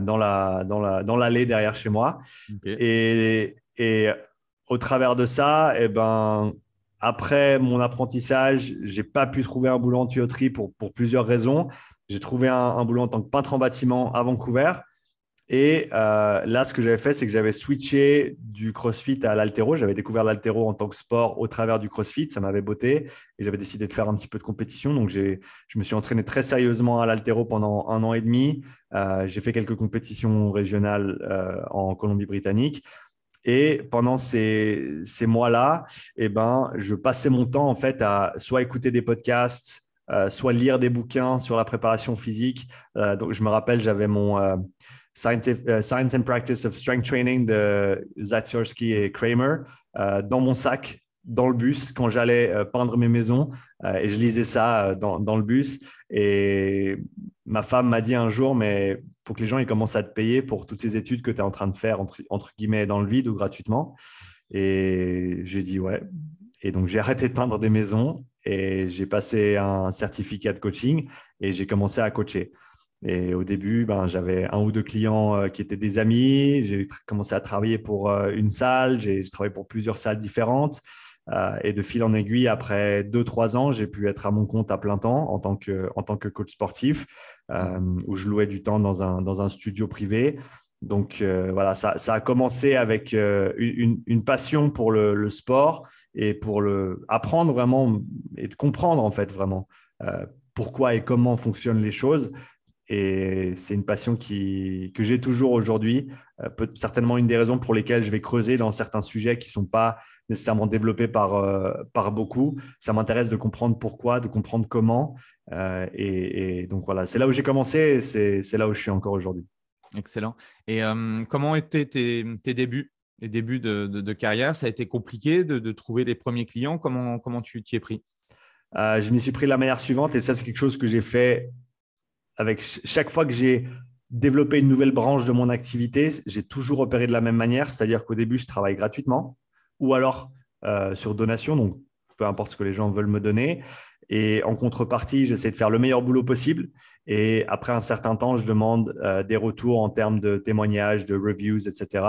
dans euh, l'allée dans la, dans derrière chez moi. Et, et, au travers de ça, eh ben, après mon apprentissage, je n'ai pas pu trouver un boulot en tuyauterie pour, pour plusieurs raisons. J'ai trouvé un, un, boulot en tant que peintre en bâtiment à Vancouver. Et euh, là, ce que j'avais fait, c'est que j'avais switché du crossfit à l'altéro. J'avais découvert l'altéro en tant que sport au travers du crossfit. Ça m'avait botté et j'avais décidé de faire un petit peu de compétition. Donc, je me suis entraîné très sérieusement à l'altéro pendant un an et demi. Euh, j'ai fait quelques compétitions régionales euh, en Colombie-Britannique. Et pendant ces, ces mois-là, et eh ben, je passais mon temps en fait à soit écouter des podcasts, soit lire des bouquins sur la préparation physique. donc, je me rappelle, j'avais mon euh, Science, and Practice of Strength Training de Zatiorsky et Kramer, euh, dans mon sac, dans le bus, quand j'allais euh, peindre mes maisons. et je lisais ça dans, le bus. Et ma femme m'a dit un jour, mais faut que les gens ils commencent à te payer pour toutes ces études que tu es en train de faire, entre, guillemets, dans le vide ou gratuitement. Et j'ai dit ouais. Et donc j'ai arrêté de peindre des maisons et j'ai passé un certificat de coaching et j'ai commencé à coacher. Et au début, ben, j'avais un ou deux clients euh, qui étaient des amis. J'ai commencé à travailler pour euh, une salle. J'ai travaillé pour plusieurs salles différentes. Euh, et de fil en aiguille, après deux, trois ans, j'ai pu être à mon compte à plein temps en tant que, en tant que coach sportif, où je louais du temps dans un, dans un studio privé. Donc voilà, ça, a commencé avec une, passion pour le, le, sport et pour le apprendre vraiment et de comprendre en fait vraiment pourquoi et comment fonctionnent les choses. Et c'est une passion qui, que j'ai toujours aujourd'hui. Euh, peut certainement une des raisons pour lesquelles je vais creuser dans certains sujets qui ne sont pas nécessairement développés par, euh, par beaucoup. Ça m'intéresse de comprendre pourquoi, de comprendre comment. Euh, et, donc voilà, c'est là où j'ai commencé et c'est là où je suis encore aujourd'hui. Excellent. Et comment étaient tes, tes, débuts, les débuts de, de, carrière Ça a été compliqué de, de trouver les premiers clients Comment, comment tu t'y es pris je m'y suis pris de la manière suivante, et ça, c'est quelque chose que j'ai fait avec chaque fois que j'ai développé une nouvelle branche de mon activité, j'ai toujours opéré de la même manière, c'est-à-dire qu'au début, je travaille gratuitement ou alors euh, sur donation, donc peu importe ce que les gens veulent me donner. Et en contrepartie, j'essaie de faire le meilleur boulot possible. Et après un certain temps, je demande euh, des retours en termes de témoignages, de reviews, etc.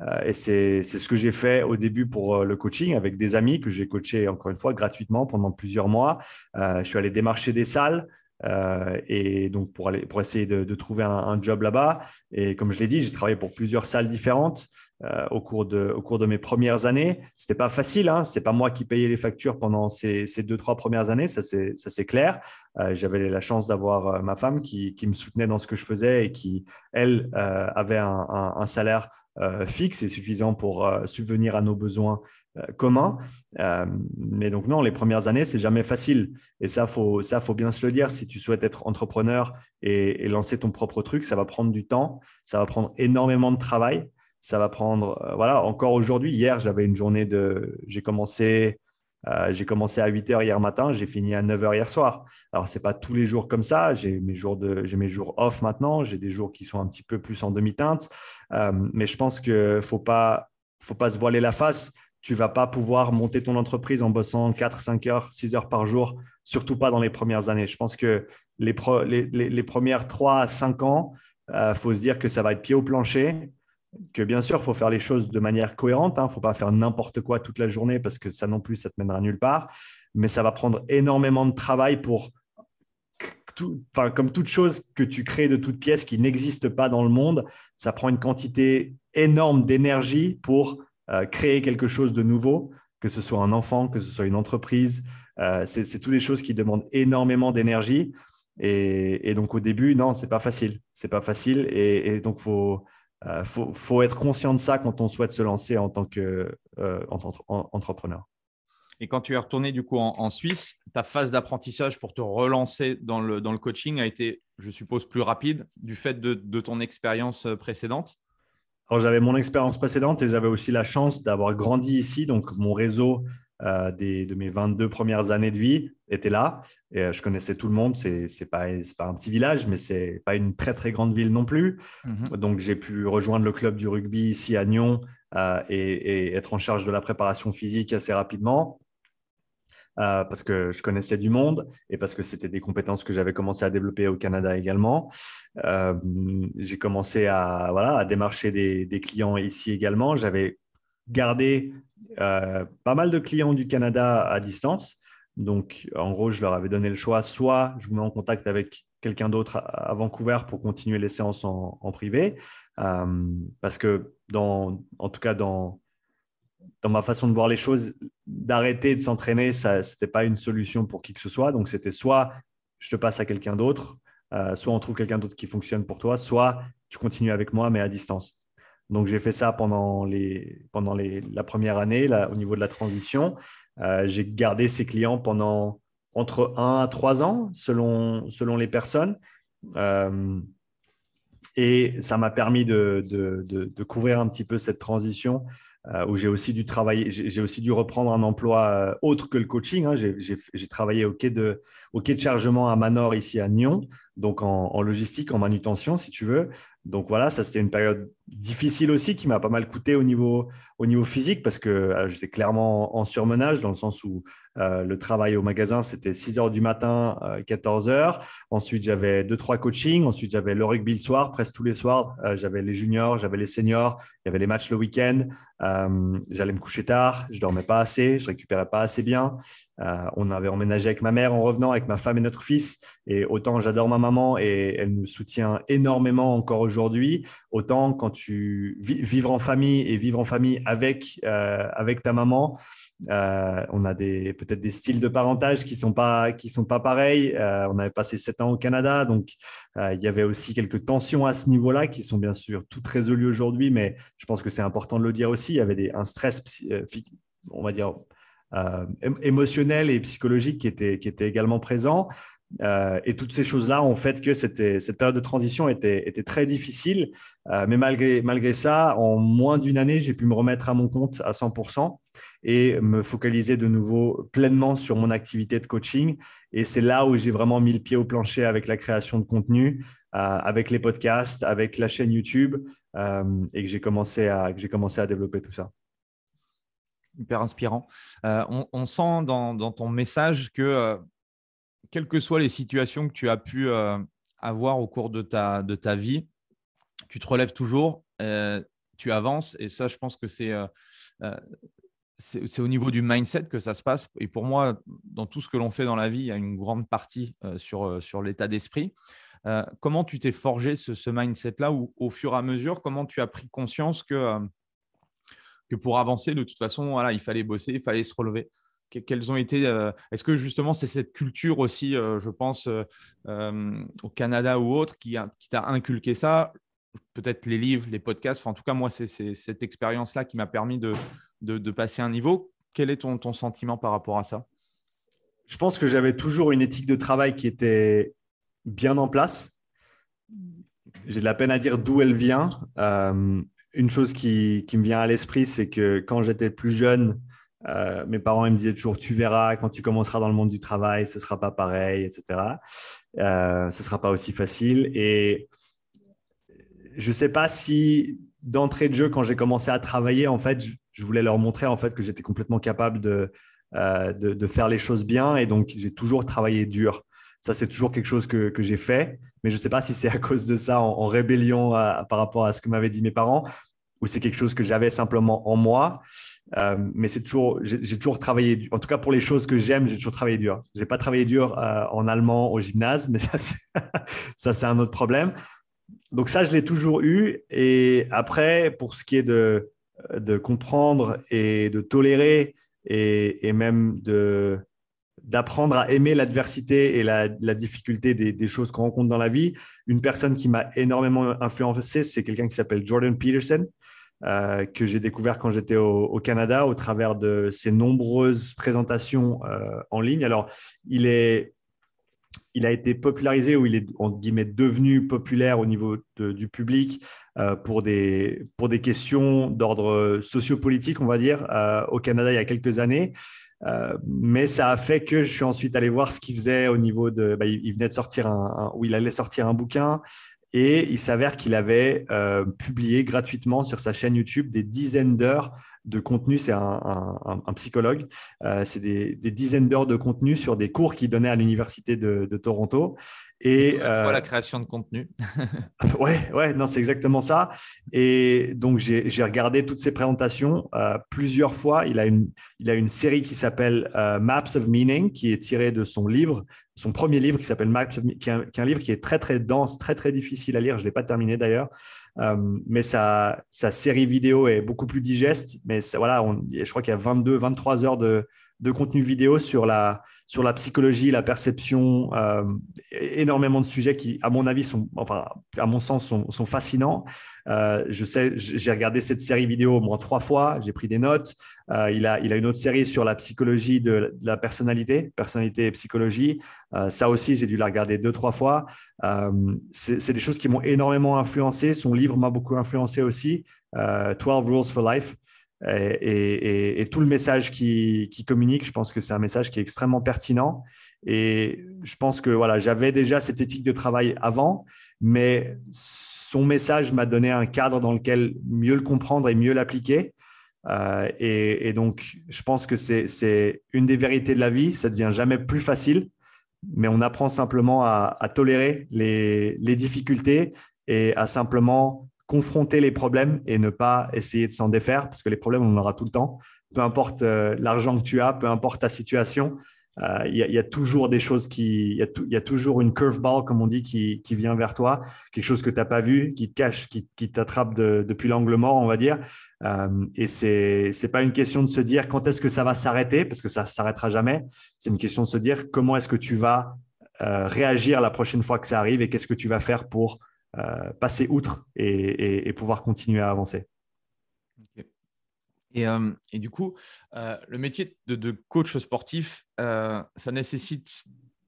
et euh, c'est ce que j'ai fait au début pour le coaching avec des amis que j'ai coachés, encore une fois, gratuitement pendant plusieurs mois. je suis allé démarcher des salles. Euh, et donc, pour, aller, pour essayer de, trouver un, job là-bas. Et comme je l'ai dit, j'ai travaillé pour plusieurs salles différentes. Euh, au, cours de, au cours de mes premières années. Ce n'était pas facile, hein. ce n'est pas moi qui payais les factures pendant ces, ces deux, trois premières années, ça c'est clair. Euh, j'avais la chance d'avoir ma femme qui, qui, me soutenait dans ce que je faisais et qui, elle, avait un, un salaire fixe et suffisant pour subvenir à nos besoins euh, commun. Euh, mais donc non, les premières années, c'est jamais facile. Et ça, faut, ça, faut bien se le dire. Si tu souhaites être entrepreneur et, lancer ton propre truc, ça va prendre du temps, ça va prendre énormément de travail, ça va prendre. Euh, voilà, encore aujourd'hui, hier, j'avais une journée de. J'ai commencé. commencé à 8 h hier matin, j'ai fini à 9 h hier soir. Alors, ce n'est pas tous les jours comme ça. J'ai mes, jours de, mes jours off maintenant, j'ai des jours qui sont un petit peu plus en demi-teinte. mais je pense qu'il ne faut pas, faut pas se voiler la face tu vas pas pouvoir monter ton entreprise en bossant 4, 5 heures, 6 heures par jour, surtout pas dans les premières années. Je pense que les, les, premières 3 à 5 ans, il euh, faut se dire que ça va être pied au plancher, que bien sûr, il faut faire les choses de manière cohérente. Il hein. ne faut pas faire n'importe quoi toute la journée parce que ça non plus, ça te mènera nulle part. Mais ça va prendre énormément de travail pour, comme toute chose que tu crées de toute pièce qui n'existe pas dans le monde, ça prend une quantité énorme d'énergie pour euh, créer quelque chose de nouveau, que ce soit un enfant, que ce soit une entreprise. Euh, c'est toutes les choses qui demandent énormément d'énergie. Et, donc au début, non, c'est pas facile. C'est pas facile. Et, donc euh, faut, faut, être conscient de ça quand on souhaite se lancer en tant qu'entrepreneur. et quand tu es retourné du coup en, Suisse, ta phase d'apprentissage pour te relancer dans le, dans le coaching a été, je suppose, plus rapide du fait de ton expérience précédente j'avais mon expérience précédente et j'avais aussi la chance d'avoir grandi ici. Donc, mon réseau euh, de mes 22 premières années de vie était là. Et, euh, je connaissais tout le monde. Ce n'est pas, un petit village, mais c'est pas une très, très grande ville non plus. Mhm. Donc, j'ai pu rejoindre le club du rugby ici à Nyon euh, et, et, être en charge de la préparation physique assez rapidement. Euh, parce que je connaissais du monde et parce que c'était des compétences que j'avais commencé à développer au Canada également. Euh, j'ai commencé à, voilà, à démarcher des, clients ici également. J'avais gardé euh, pas mal de clients du Canada à distance. Donc, en gros, je leur avais donné le choix, soit je vous mets en contact avec quelqu'un d'autre à Vancouver pour continuer les séances en, en privé, parce que, dans, en tout cas, dans, dans ma façon de voir les choses, d'arrêter de s'entraîner, ce n'était pas une solution pour qui que ce soit. Donc, c'était soit je te passe à quelqu'un d'autre, euh, soit on trouve quelqu'un d'autre qui fonctionne pour toi, soit tu continues avec moi, mais à distance. Donc, j'ai fait ça pendant, les, pendant les, la première année, là, au niveau de la transition. Euh, j'ai gardé ces clients pendant entre 1 à 3 ans, selon, selon les personnes. Euh, et ça m'a permis de, de, de, de, couvrir un petit peu cette transition euh, où j'ai aussi dû travailler, j'ai aussi dû reprendre un emploi euh, autre que le coaching. Hein. J'ai travaillé au quai de, au quai de chargement à Manor, ici à Nyon, donc en, logistique, en manutention, si tu veux. Donc voilà, ça c'était une période difficile aussi qui m'a pas mal coûté au niveau, au niveau physique parce que euh, j'étais clairement en surmenage dans le sens où euh, le travail au magasin c'était 6 heures du matin, 14 euh, heures. Ensuite j'avais 2-3 coachings, ensuite j'avais le rugby le soir, presque tous les soirs. j'avais les juniors, j'avais les seniors, il y avait les matchs le week-end. J'allais me coucher tard, je dormais pas assez, je récupérais pas assez bien. Euh, on avait emménagé avec ma mère en revenant, avec ma femme et notre fils. Et autant j'adore ma maman et elle me soutient énormément encore aujourd'hui, autant quand tu vivre en famille et vivre en famille avec, euh, ta maman, euh, on a peut-être des styles de parentage qui sont sont pas pareils. on avait passé sept ans au Canada, donc il y avait aussi quelques tensions à ce niveau-là qui sont bien sûr toutes résolues aujourd'hui, mais je pense que c'est important de le dire aussi. Il y avait un stress, on va dire euh, émotionnel et psychologique qui était, qui était également présent. Euh, et toutes ces choses-là ont fait que cette période de transition était, était très difficile. Euh, mais malgré, malgré, ça, en moins d'une année, j'ai pu me remettre à mon compte à 100% et me focaliser de nouveau pleinement sur mon activité de coaching. Et c'est là où j'ai vraiment mis le pied au plancher avec la création de contenu, avec les podcasts, avec la chaîne YouTube, et que j'ai commencé, à, commencé à développer tout ça hyper inspirant. Euh, on, sent dans, ton message que, euh, quelles que soient les situations que tu as pu euh, avoir au cours de ta, de ta vie, tu te relèves toujours, tu avances. Et ça, je pense que c'est c'est au niveau du mindset que ça se passe. Et pour moi, dans tout ce que l'on fait dans la vie, il y a une grande partie sur, sur l'état d'esprit. comment tu t'es forgé ce, mindset-là ou au fur et à mesure, comment tu as pris conscience que que pour avancer, de toute façon, voilà, il fallait bosser, il fallait se relever. Quelles ont été euh, Est-ce que justement c'est cette culture aussi, euh, je pense, euh, au Canada ou autre, qui, a, qui t'a inculqué ça Peut-être les livres, les podcasts. Enfin, en tout cas, moi, c'est, cette expérience-là qui m'a permis de, de, passer un niveau. Quel est ton, sentiment par rapport à ça Je pense que j'avais toujours une éthique de travail qui était bien en place j'ai de la peine à dire d'où elle vient une chose qui, me vient à l'esprit, c'est que quand j'étais plus jeune, euh, mes parents me disaient toujours tu verras quand tu commenceras dans le monde du travail, ce sera pas pareil, etc. Euh, ce sera pas aussi facile. Et je sais pas si d'entrée de jeu, quand j'ai commencé à travailler, en fait, je, voulais leur montrer en fait que j'étais complètement capable euh, de, faire les choses bien. Et donc j'ai toujours travaillé dur. Ça c'est toujours quelque chose que j'ai fait mais je ne sais pas si c'est à cause de ça, en, rébellion euh, par rapport à ce que m'avaient dit mes parents, ou c'est quelque chose que j'avais simplement en moi. Euh, mais c'est toujours, j'ai toujours travaillé, en tout cas pour les choses que j'aime, j'ai toujours travaillé dur. J'ai pas travaillé dur euh, en allemand au gymnase, mais ça, c'est un autre problème. Donc ça, je l'ai toujours eu. Et après, pour ce qui est de, de comprendre et de tolérer et même de, d'apprendre à aimer l'adversité et la, difficulté des, choses qu'on rencontre dans la vie. Une personne qui m'a énormément influencé, c'est quelqu'un qui s'appelle Jordan Peterson, euh, que j'ai découvert quand j'étais au, Canada au travers de ses nombreuses présentations euh, en ligne. Alors, il est... Il a été popularisé ou il est entre guillemets devenu populaire au niveau du public euh, pour, des, pour des questions d'ordre sociopolitique, on va dire, au Canada il y a quelques années. Euh, mais ça a fait que je suis ensuite allé voir ce qu'il faisait au niveau de. Bah, il, venait de sortir un, un, où il allait sortir un bouquin et il s'avère qu'il avait euh, publié gratuitement sur sa chaîne YouTube des dizaines d'heures de contenu. C'est un, psychologue. Euh, c'est des, dizaines d'heures de contenu sur des cours qu'il donnait à l'université de, Toronto. Et euh, la création de contenu. ouais, ouais, non, c'est exactement ça. Et donc j'ai regardé toutes ses présentations euh, plusieurs fois. Il a une, il a une série qui s'appelle euh, Maps of Meaning, qui est tirée de son livre, son premier livre qui s'appelle Maps, of... qui, qui est un livre qui est très très dense, très très difficile à lire. Je l'ai pas terminé d'ailleurs. mais sa, sa, série vidéo est beaucoup plus digeste. Mais voilà, je crois qu'il y a 22, 23 heures de contenu vidéo sur la, sur la psychologie, la perception, euh, énormément de sujets qui, à mon avis, sont, enfin, à mon sens, sont, fascinants. Euh, je sais, j'ai regardé cette série vidéo au moins trois fois, j'ai pris des notes. Euh, il, a, il a une autre série sur la psychologie de, la personnalité, personnalité et psychologie. ça aussi, j'ai dû la regarder deux, trois fois. c'est des choses qui m'ont énormément influencé. Son livre m'a beaucoup influencé aussi, 12 Rules for Life. Et, tout le message qui, qui communique, je pense que c'est un message qui est extrêmement pertinent. Et je pense que voilà, j'avais déjà cette éthique de travail avant, mais son message m'a donné un cadre dans lequel mieux le comprendre et mieux l'appliquer. Euh, et, donc, je pense que c'est une des vérités de la vie. Ça devient jamais plus facile, mais on apprend simplement à, à tolérer les, les difficultés et à simplement confronter les problèmes et ne pas essayer de s'en défaire, parce que les problèmes, on en aura tout le temps. Peu importe euh, l'argent que tu as, peu importe ta situation, euh, il y, a toujours des choses qui, il y, a toujours une curveball, comme on dit, qui, vient vers toi, quelque chose que tu n'as pas vu, qui te cache, qui, t'attrape depuis l'angle mort, on va dire. Euh, et ce n'est pas une question de se dire quand est-ce que ça va s'arrêter, parce que ça ne s'arrêtera jamais. C'est une question de se dire comment est-ce que tu vas réagir la prochaine fois que ça arrive et qu'est-ce que tu vas faire pour euh, passer outre et, pouvoir continuer à avancer. Euh, et, du coup, euh, le métier de, de coach sportif, ça nécessite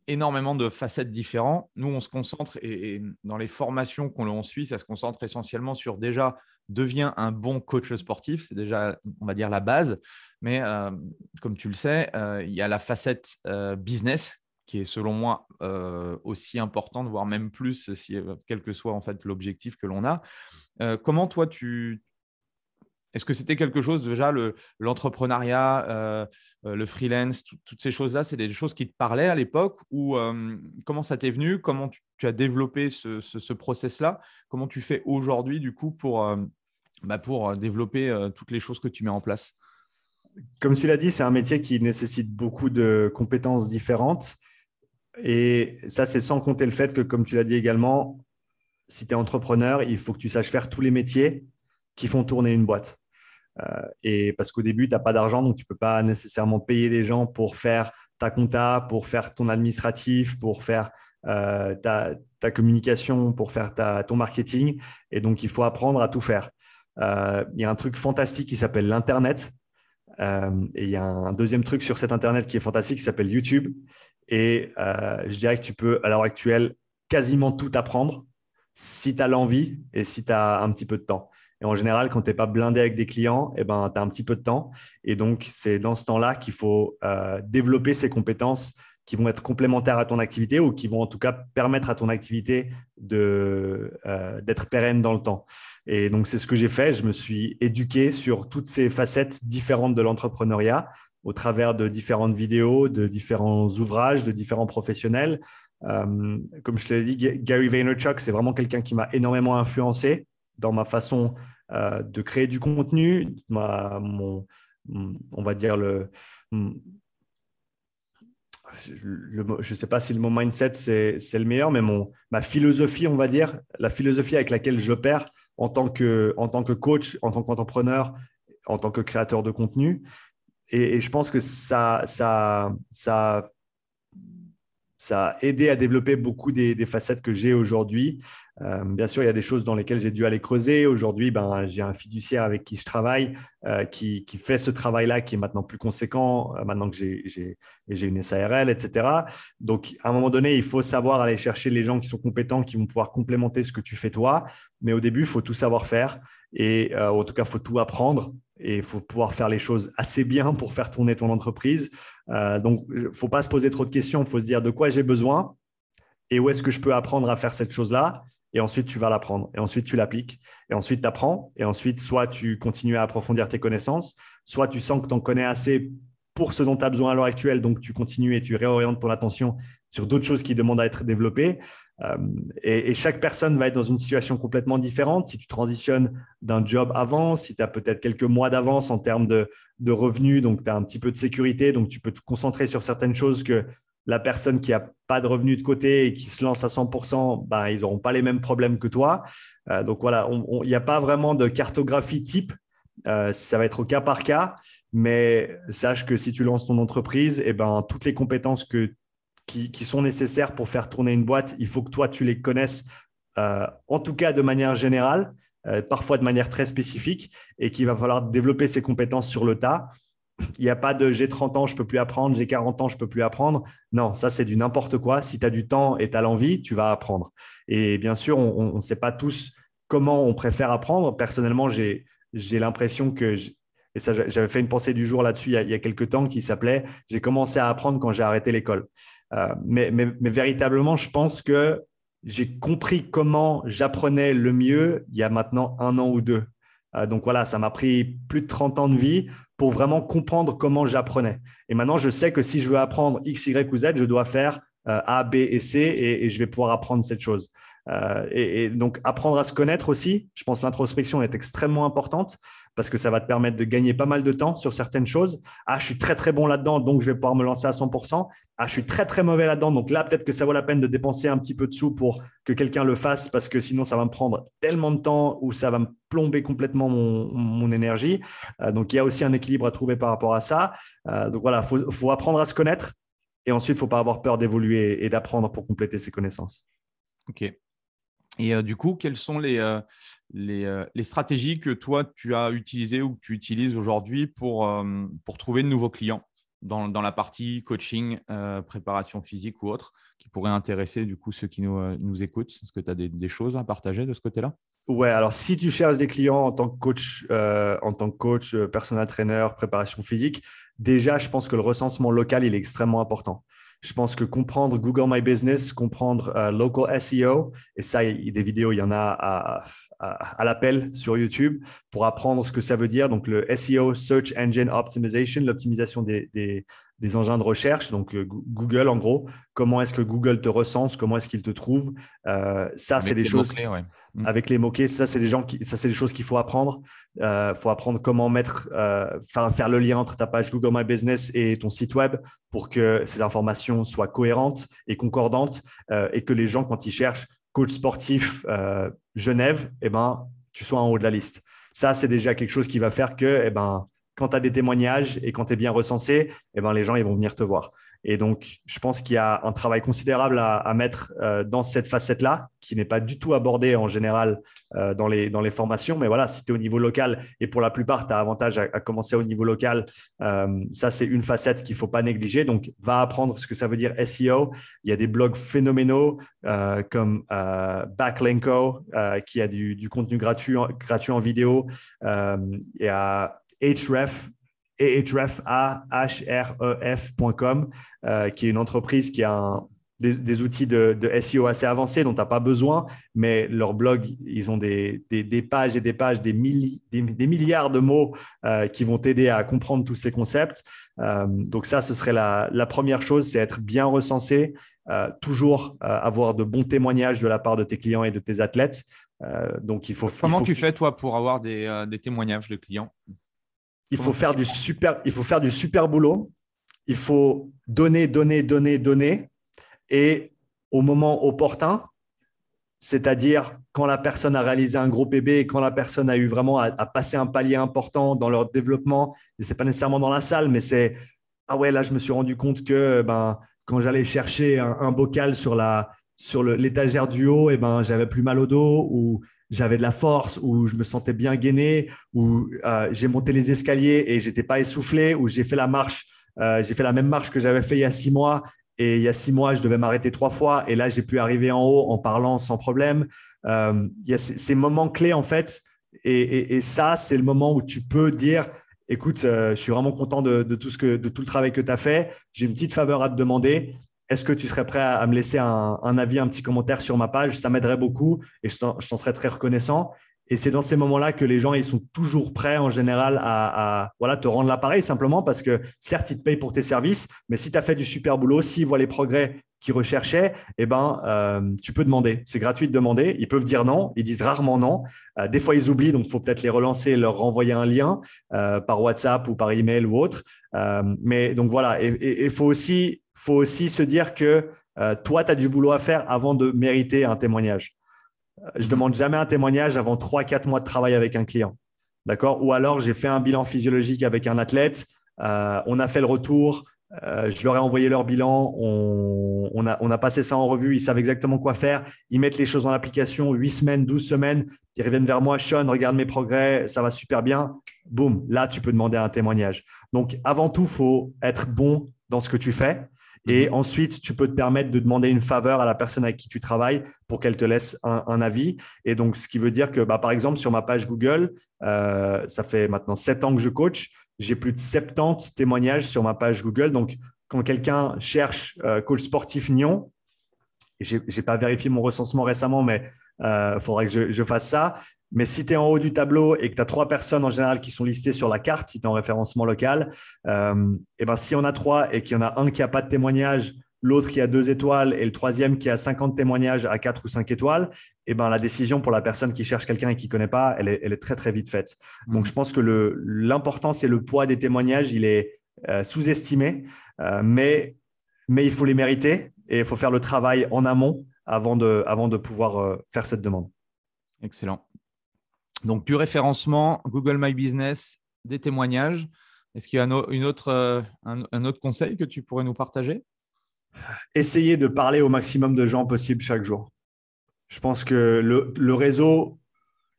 énormément de facettes différentes. Nous, on se concentre, et, dans les formations qu'on suit, ça se concentre essentiellement sur déjà devient un bon coach sportif, c'est déjà, on va dire, la base. Mais comme tu le sais, il y a la facette business qui est selon moi euh, aussi importante, voire même plus, si, euh, quel que soit en fait l'objectif que l'on a. Euh, comment toi, tu... Est-ce que c'était quelque chose déjà, l'entrepreneuriat, le, euh, le freelance, toutes ces choses-là, c'est des choses qui te parlaient à l'époque ou comment ça t'est venu Comment tu, as développé ce, ce, ce process-là Comment tu fais aujourd'hui du coup pour, bah, pour développer toutes les choses que tu mets en place comme tu l'as dit, c'est un métier qui nécessite beaucoup de compétences différentes. Et ça, c'est sans compter le fait que, comme tu l'as dit également, si tu es entrepreneur, il faut que tu saches faire tous les métiers qui font tourner une boîte. Euh, et parce qu'au début, tu n'as pas d'argent, donc tu ne peux pas nécessairement payer les gens pour faire ta compta, pour faire ton administratif, pour faire euh, ta, communication, pour faire ta, ton marketing. Et donc, il faut apprendre à tout faire. Euh, il y a un truc fantastique qui s'appelle l'Internet. et il y a un deuxième truc sur cet Internet qui est fantastique qui s'appelle YouTube. Et euh, je dirais que tu peux, à l'heure actuelle, quasiment tout apprendre si tu as l'envie et si tu as un petit peu de temps. Et en général, quand tu n'es pas blindé avec des clients, eh ben, tu as un petit peu de temps. Et donc, c'est dans ce temps-là qu'il faut euh, développer ces compétences qui vont être complémentaires à ton activité ou qui vont en tout cas permettre à ton activité euh, d'être pérenne dans le temps. Et donc, c'est ce que j'ai fait. Je me suis éduqué sur toutes ces facettes différentes de l'entrepreneuriat au travers de différentes vidéos, de différents ouvrages, de différents professionnels. Euh, comme je te l'ai dit, Gary Vaynerchuk, c'est vraiment quelqu'un qui m'a énormément influencé dans ma façon euh, de créer du contenu, ma, mon, on va dire le, le je ne sais pas si le mot mindset c'est le meilleur, mais mon, ma philosophie, on va dire, la philosophie avec laquelle j'opère en tant que en tant que coach, en tant qu'entrepreneur, en tant que créateur de contenu. Et, je pense que ça, ça, ça, a aidé à développer beaucoup des, facettes que j'ai aujourd'hui. Euh, bien sûr, il y a des choses dans lesquelles j'ai dû aller creuser. Aujourd'hui, ben, j'ai un fiduciaire avec qui je travaille euh, qui, fait ce travail-là qui est maintenant plus conséquent, euh, maintenant que j'ai une SARL, etc. Donc, à un moment donné, il faut savoir aller chercher les gens qui sont compétents, qui vont pouvoir complémenter ce que tu fais toi. Mais au début, il faut tout savoir faire. Et euh, en tout cas, faut tout apprendre et il faut pouvoir faire les choses assez bien pour faire tourner ton entreprise. Euh, donc, il ne faut pas se poser trop de questions. Il faut se dire de quoi j'ai besoin et où est-ce que je peux apprendre à faire cette chose-là. Et ensuite, tu vas l'apprendre. Et ensuite, tu l'appliques. Et ensuite, tu apprends. Et ensuite, soit tu continues à approfondir tes connaissances, soit tu sens que tu en connais assez pour ce dont tu as besoin à l'heure actuelle. Donc, tu continues et tu réorientes ton attention sur d'autres choses qui demandent à être développées. Euh, et, chaque personne va être dans une situation complètement différente. Si tu transitionnes d'un job avant, si tu as peut-être quelques mois d'avance en termes de, revenus, donc tu as un petit peu de sécurité, donc tu peux te concentrer sur certaines choses que la personne qui n'a pas de revenus de côté et qui se lance à 100%, ben, ils n'auront pas les mêmes problèmes que toi. Euh, donc voilà, il n'y a pas vraiment de cartographie type euh, ça va être au cas par cas, mais sache que si tu lances ton entreprise, eh ben, toutes les compétences qui, sont nécessaires pour faire tourner une boîte, il faut que toi, tu les connaisses, euh, en tout cas de manière générale, euh, parfois de manière très spécifique, et qu'il va falloir développer ces compétences sur le tas. Il n'y a pas de j'ai 30 ans, je ne peux plus apprendre, j'ai 40 ans, je ne peux plus apprendre. Non, ça c'est du n'importe quoi. Si tu as du temps et tu as l'envie, tu vas apprendre. Et bien sûr, on ne sait pas tous comment on préfère apprendre. Personnellement, j'ai j'ai l'impression que, j'avais fait une pensée du jour là-dessus il, y a quelques temps qui s'appelait J'ai commencé à apprendre quand j'ai arrêté l'école. Euh, mais, véritablement, je pense que j'ai compris comment j'apprenais le mieux il y a maintenant un an ou deux. Euh, donc voilà, ça m'a pris plus de 30 ans de vie pour vraiment comprendre comment j'apprenais. Et maintenant, je sais que si je veux apprendre X, Y ou Z, je dois faire euh, A, B et C et, je vais pouvoir apprendre cette chose. Euh, et, donc apprendre à se connaître aussi, je pense l'introspection est extrêmement importante parce que ça va te permettre de gagner pas mal de temps sur certaines choses. Ah, je suis très très bon là-dedans, donc je vais pouvoir me lancer à 100%. Ah, je suis très très mauvais là-dedans, donc là peut-être que ça vaut la peine de dépenser un petit peu de sous pour que quelqu'un le fasse parce que sinon ça va me prendre tellement de temps ou ça va me plomber complètement mon, mon énergie. Euh, donc il y a aussi un équilibre à trouver par rapport à ça. Euh, donc voilà, faut, faut apprendre à se connaître et ensuite il faut pas avoir peur d'évoluer et d'apprendre pour compléter ses connaissances. Ok, et euh, du coup, quelles sont euh, euh, les, stratégies que toi, tu as utilisées ou que tu utilises aujourd'hui pour, trouver de nouveaux clients dans, la partie coaching, préparation physique ou autre, qui pourrait intéresser du coup ceux qui nous, écoutent Est-ce que tu as des, choses à partager de ce côté-là Ouais, alors si tu cherches des clients en tant que coach, en tant que coach, personnel trainer, préparation physique, déjà, je pense que le recensement local, il est extrêmement important. Je pense que comprendre Google My Business, comprendre euh, local SEO, et ça, il y a des vidéos, il y en a à, l'appel sur YouTube pour apprendre ce que ça veut dire. Donc, le SEO, Search Engine Optimization, l'optimisation des, des engins de recherche, donc euh, Google en gros, comment est-ce que Google te recense, comment est-ce qu'il te trouve, euh, ça c'est des choses mm. avec les mots-clés, ça c'est des gens qui, ça c'est des choses qu'il faut apprendre, Il euh, faut apprendre comment mettre, faire, le lien entre ta page Google My Business et ton site web pour que ces informations soient cohérentes et concordantes et que les gens quand ils cherchent coach sportif Genève, eh ben tu sois en haut de la liste. Ça c'est déjà quelque chose qui va faire que eh ben quand tu as des témoignages et quand tu es bien recensé, eh ben, les gens ils vont venir te voir. Et donc, je pense qu'il y a un travail considérable à, mettre euh, dans cette facette-là, qui n'est pas du tout abordée en général euh, dans, les, dans les formations. Mais voilà, si tu es au niveau local, et pour la plupart, tu as avantage à, commencer au niveau local, euh, ça, c'est une facette qu'il ne faut pas négliger. Donc, va apprendre ce que ça veut dire SEO. Il y a des blogs phénoménaux comme Backlinko, qui a du, contenu gratuit en, gratuit en vidéo. il y href, e href.com, euh, qui est une entreprise qui a des, outils de, SEO assez avancés dont tu n'as pas besoin, mais leur blog, ils ont des, pages et des pages, des, milliards de mots euh, qui vont t'aider à comprendre tous ces concepts. Euh, donc ça, ce serait la, première chose, c'est être bien recensé, toujours avoir de bons témoignages de la part de tes clients et de tes athlètes. donc il faut. Comment tu fais toi pour avoir des témoignages de clients il faut faire du super, il faut faire du super boulot. Il faut donner, donner, donner, donner. Et au moment opportun, c'est-à-dire quand la personne a réalisé un gros bébé, quand la personne a eu vraiment à, passer un palier important dans leur développement, ce n'est pas nécessairement dans la salle, mais c'est Ah ouais, là, je me suis rendu compte que ben, quand j'allais chercher un, bocal sur la sur l'étagère du haut, et eh ben, j'avais plus mal au dos, ou j'avais de la force, où je me sentais bien gainé, où euh, j'ai monté les escaliers et j'étais pas essoufflé, où j'ai fait la marche, euh, j'ai fait la même marche que j'avais fait il y a six mois. Et il y a six mois, je devais m'arrêter trois fois. Et là, j'ai pu arriver en haut en parlant sans problème. Euh, il y a ces, moments clés, en fait. Et, ça, c'est le moment où tu peux dire, écoute, je suis vraiment content de, tout, ce que, de tout le travail que tu as fait. J'ai une petite faveur à te demander est-ce que tu serais prêt à, me laisser un, avis, un petit commentaire sur ma page Ça m'aiderait beaucoup et je t'en serais très reconnaissant. Et c'est dans ces moments-là que les gens, ils sont toujours prêts en général à, voilà, te rendre l'appareil simplement parce que certes, ils te payent pour tes services, mais si tu as fait du super boulot, s'ils voient les progrès qu'ils recherchaient, eh ben, euh, tu peux demander. C'est gratuit de demander. Ils peuvent dire non. Ils disent rarement non. Euh, des fois, ils oublient, donc il faut peut-être les relancer et leur renvoyer un lien euh, par WhatsApp ou par email ou autre. mais donc voilà, et il faut aussi faut aussi se dire que euh, toi, tu as du boulot à faire avant de mériter un témoignage. Euh, je ne mhm. demande jamais un témoignage avant 3-4 mois de travail avec un client. D'accord Ou alors, j'ai fait un bilan physiologique avec un athlète, euh, on a fait le retour, je leur ai envoyé leur bilan, on, a, on, a, passé ça en revue, ils savent exactement quoi faire, ils mettent les choses en application, 8 semaines, 12 semaines, ils reviennent vers moi, Sean, regarde mes progrès, ça va super bien, boum, là tu peux demander un témoignage. Donc avant tout, il faut être bon dans ce que tu fais, et mhm. ensuite, tu peux te permettre de demander une faveur à la personne avec qui tu travailles pour qu'elle te laisse un, avis. Et donc, ce qui veut dire que, bah, par exemple, sur ma page Google, euh, ça fait maintenant sept ans que je coach, j'ai plus de 70 témoignages sur ma page Google. Donc, quand quelqu'un cherche euh, coach sportif Nyon, j'ai pas vérifié mon recensement récemment, mais il euh, faudrait que je, fasse ça. Mais si tu es en haut du tableau et que tu as trois personnes en général qui sont listées sur la carte, si tu es en référencement local, euh, et eh ben, si on a trois et qu'il y en a un qui n'a pas de témoignage, l'autre qui a deux étoiles et le troisième qui a 50 témoignages à quatre ou cinq étoiles, eh ben, la décision pour la personne qui cherche quelqu'un et qui ne connaît pas, elle est, elle est, très, très vite faite. Mmh. Donc, je pense que l'importance et le poids des témoignages, il est euh, sous-estimé, euh, mais, mais il faut les mériter et il faut faire le travail en amont avant de, avant de pouvoir euh, faire cette demande. Excellent. Donc, du référencement, Google My Business, des témoignages. Est-ce qu'il y a une autre, euh, un, autre conseil que tu pourrais nous partager Essayez de parler au maximum de gens possible chaque jour. Je pense que le, réseau,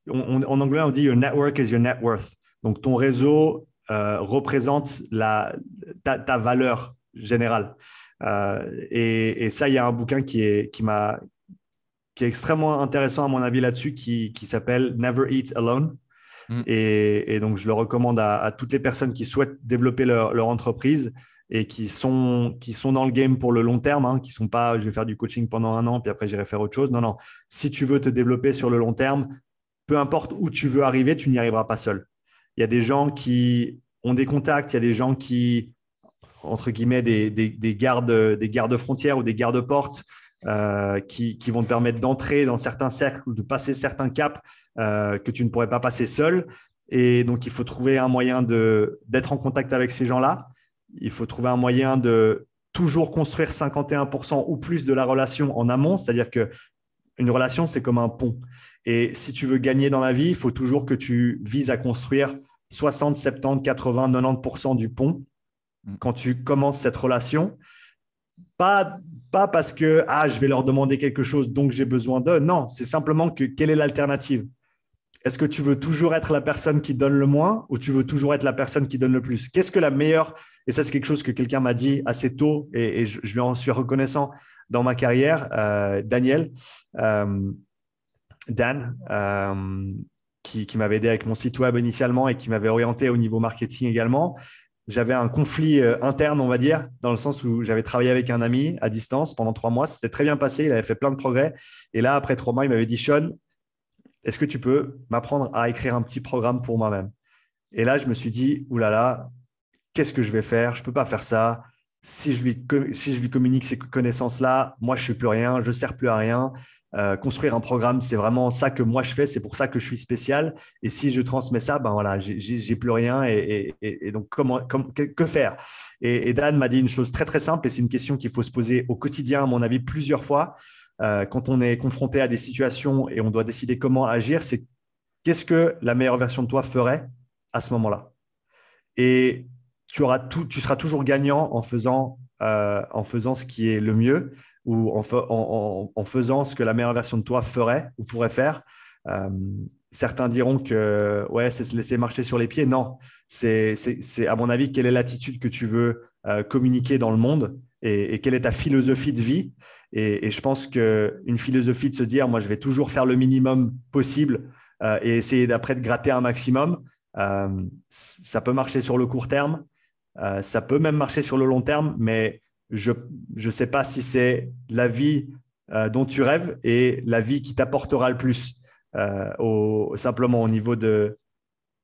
en anglais, on dit Your network is your net worth. Donc, ton réseau euh, représente la, ta, valeur générale. Euh, et, ça, il y a un bouquin qui, est, qui m'a qui est extrêmement intéressant à mon avis là-dessus, qui, qui s'appelle Never Eat Alone. Mm. Et, donc, je le recommande à, toutes les personnes qui souhaitent développer leur, leur, entreprise et qui sont, qui sont dans le game pour le long terme, hein, qui ne sont pas je vais faire du coaching pendant un an, puis après j'irai faire autre chose. Non, non. Si tu veux te développer sur le long terme, peu importe où tu veux arriver, tu n'y arriveras pas seul. Il y a des gens qui ont des contacts, il y a des gens qui, entre guillemets, des, des, gardes, des gardes frontières ou des gardes portes euh, qui, vont te permettre d'entrer dans certains cercles, de passer certains caps euh, que tu ne pourrais pas passer seul. Et donc, il faut trouver un moyen d'être en contact avec ces gens-là. Il faut trouver un moyen de toujours construire 51% ou plus de la relation en amont. C'est-à-dire que une relation, c'est comme un pont. Et si tu veux gagner dans la vie, il faut toujours que tu vises à construire 60, 70, 80, 90% du pont mm. quand tu commences cette relation. Pas pas parce que ah, je vais leur demander quelque chose, donc j'ai besoin d'eux. Non, c'est simplement que quelle est l'alternative Est-ce que tu veux toujours être la personne qui donne le moins ou tu veux toujours être la personne qui donne le plus Qu'est-ce que la meilleure Et ça, c'est quelque chose que quelqu'un m'a dit assez tôt et, je, lui en suis reconnaissant dans ma carrière, euh, Daniel. Euh, Dan, euh, qui, qui m'avait aidé avec mon site web initialement et qui m'avait orienté au niveau marketing également j'avais un conflit euh, interne, on va dire, dans le sens où j'avais travaillé avec un ami à distance pendant trois mois. Ça très bien passé, il avait fait plein de progrès. Et là, après trois mois, il m'avait dit Sean, est-ce que tu peux m'apprendre à écrire un petit programme pour moi-même Et là, je me suis dit oulala, là là, qu'est-ce que je vais faire Je ne peux pas faire ça. Si je, lui, si je lui communique ces connaissances-là, moi, je ne suis plus rien, je ne sers plus à rien. Euh, construire un programme, c'est vraiment ça que moi je fais, c'est pour ça que je suis spécial. Et si je transmets ça, ben voilà, j'ai plus rien. Et, donc, comment, que faire et, Dan m'a dit une chose très très simple, et c'est une question qu'il faut se poser au quotidien, à mon avis, plusieurs fois. Euh, quand on est confronté à des situations et on doit décider comment agir, c'est qu'est-ce que la meilleure version de toi ferait à ce moment-là Et tu, auras tu seras toujours gagnant en faisant, euh, en faisant ce qui est le mieux ou en, en, faisant ce que la meilleure version de toi ferait ou pourrait faire. Euh, certains diront que ouais, c'est se laisser marcher sur les pieds. Non, c'est à mon avis quelle est l'attitude que tu veux euh, communiquer dans le monde et, quelle est ta philosophie de vie. Et, je pense qu'une philosophie de se dire, moi, je vais toujours faire le minimum possible euh, et essayer d'après de gratter un maximum, ça peut marcher sur le court terme, ça peut même marcher sur le long terme, mais je ne sais pas si c'est la vie euh, dont tu rêves et la vie qui t'apportera le plus euh, simplement au niveau de,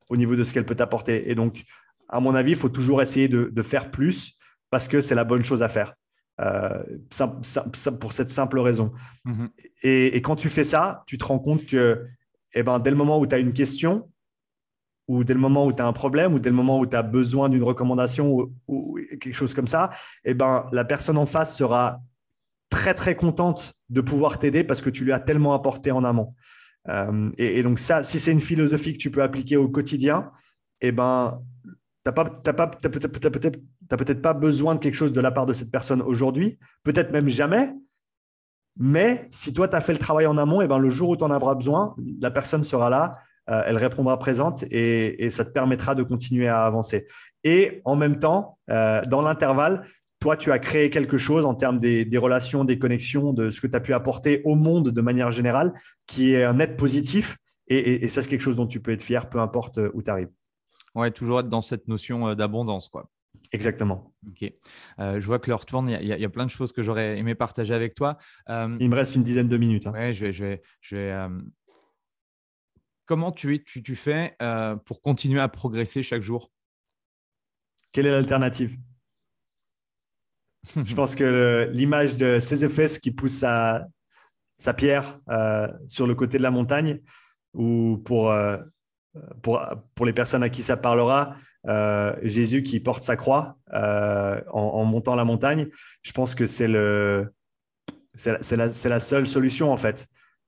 ce qu'elle peut t'apporter. Et donc, à mon avis, il faut toujours essayer de, faire plus parce que c'est la bonne chose à faire. Euh, pour cette simple raison. Mhm. et, quand tu fais ça, tu te rends compte que eh ben, dès le moment où tu as une question, ou dès le moment où tu as un problème, ou dès le moment où tu as besoin d'une recommandation ou, quelque chose comme ça, eh ben, la personne en face sera très très contente de pouvoir t'aider parce que tu lui as tellement apporté en amont. Euh, et, donc ça, si c'est une philosophie que tu peux appliquer au quotidien, eh ben, tu n'as peut-être pas besoin de quelque chose de la part de cette personne aujourd'hui, peut-être même jamais, mais si toi, tu as fait le travail en amont, eh ben, le jour où tu en auras besoin, la personne sera là euh, elle répondra présente et, ça te permettra de continuer à avancer. Et en même temps, euh, dans l'intervalle, toi, tu as créé quelque chose en termes des, relations, des connexions, de ce que tu as pu apporter au monde de manière générale, qui est un net positif. Et, ça, c'est quelque chose dont tu peux être fier, peu importe euh, où tu arrives. Ouais, toujours être dans cette notion d'abondance, quoi. Exactement. Ok. je vois que le retour, Il y, a plein de choses que j'aurais aimé partager avec toi. il me reste une dizaine de minutes. Hein. je vais, je vais, comment tu, fais euh, pour continuer à progresser chaque jour Quelle est l'alternative Je pense que l'image de Fès qui pousse sa, pierre euh, sur le côté de la montagne, ou pour, euh, les personnes à qui ça parlera, Jésus qui porte sa croix en, montant la montagne, je pense que c'est la, seule solution en fait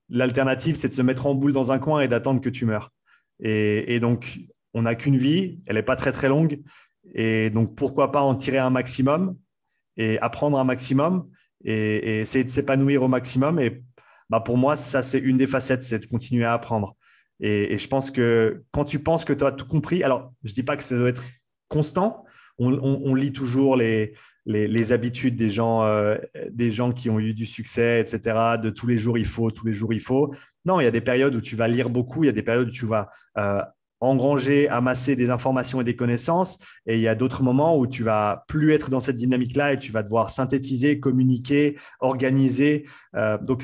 l'alternative, c'est de se mettre en boule dans un coin et d'attendre que tu meurs. Et, donc, on n'a qu'une vie, elle n'est pas très très longue. Et donc, pourquoi pas en tirer un maximum et apprendre un maximum et, essayer de s'épanouir au maximum. Et bah, pour moi, ça, c'est une des facettes, c'est de continuer à apprendre. Et, et, je pense que quand tu penses que tu as tout compris, alors je ne dis pas que ça doit être constant, on, lit toujours les, habitudes des gens, euh, des gens qui ont eu du succès, etc. De tous les jours il faut, tous les jours il faut. Non, il y a des périodes où tu vas lire beaucoup, il y a des périodes où tu vas euh, engranger, amasser des informations et des connaissances, et il y a d'autres moments où tu vas plus être dans cette dynamique-là et tu vas devoir synthétiser, communiquer, organiser. Euh, donc, donc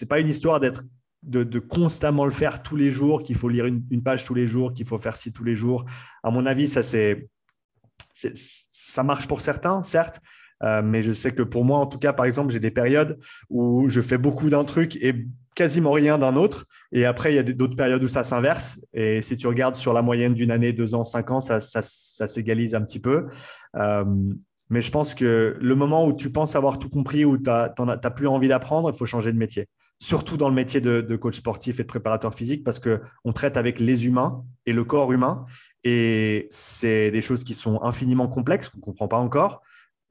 n'est pas une histoire d'être de, constamment le faire tous les jours, qu'il faut lire une, une page tous les jours, qu'il faut faire ci tous les jours. À mon avis, ça c'est ça marche pour certains, certes, euh, mais je sais que pour moi, en tout cas, par exemple, j'ai des périodes où je fais beaucoup d'un truc et quasiment rien d'un autre. Et après, il y a d'autres périodes où ça s'inverse. Et si tu regardes sur la moyenne d'une année, deux ans, cinq ans, ça, s'égalise un petit peu. Euh, mais je pense que le moment où tu penses avoir tout compris, où tu n'as plus envie d'apprendre, il faut changer de métier surtout dans le métier de, coach sportif et de préparateur physique, parce qu'on traite avec les humains et le corps humain. Et c'est des choses qui sont infiniment complexes, qu'on ne comprend pas encore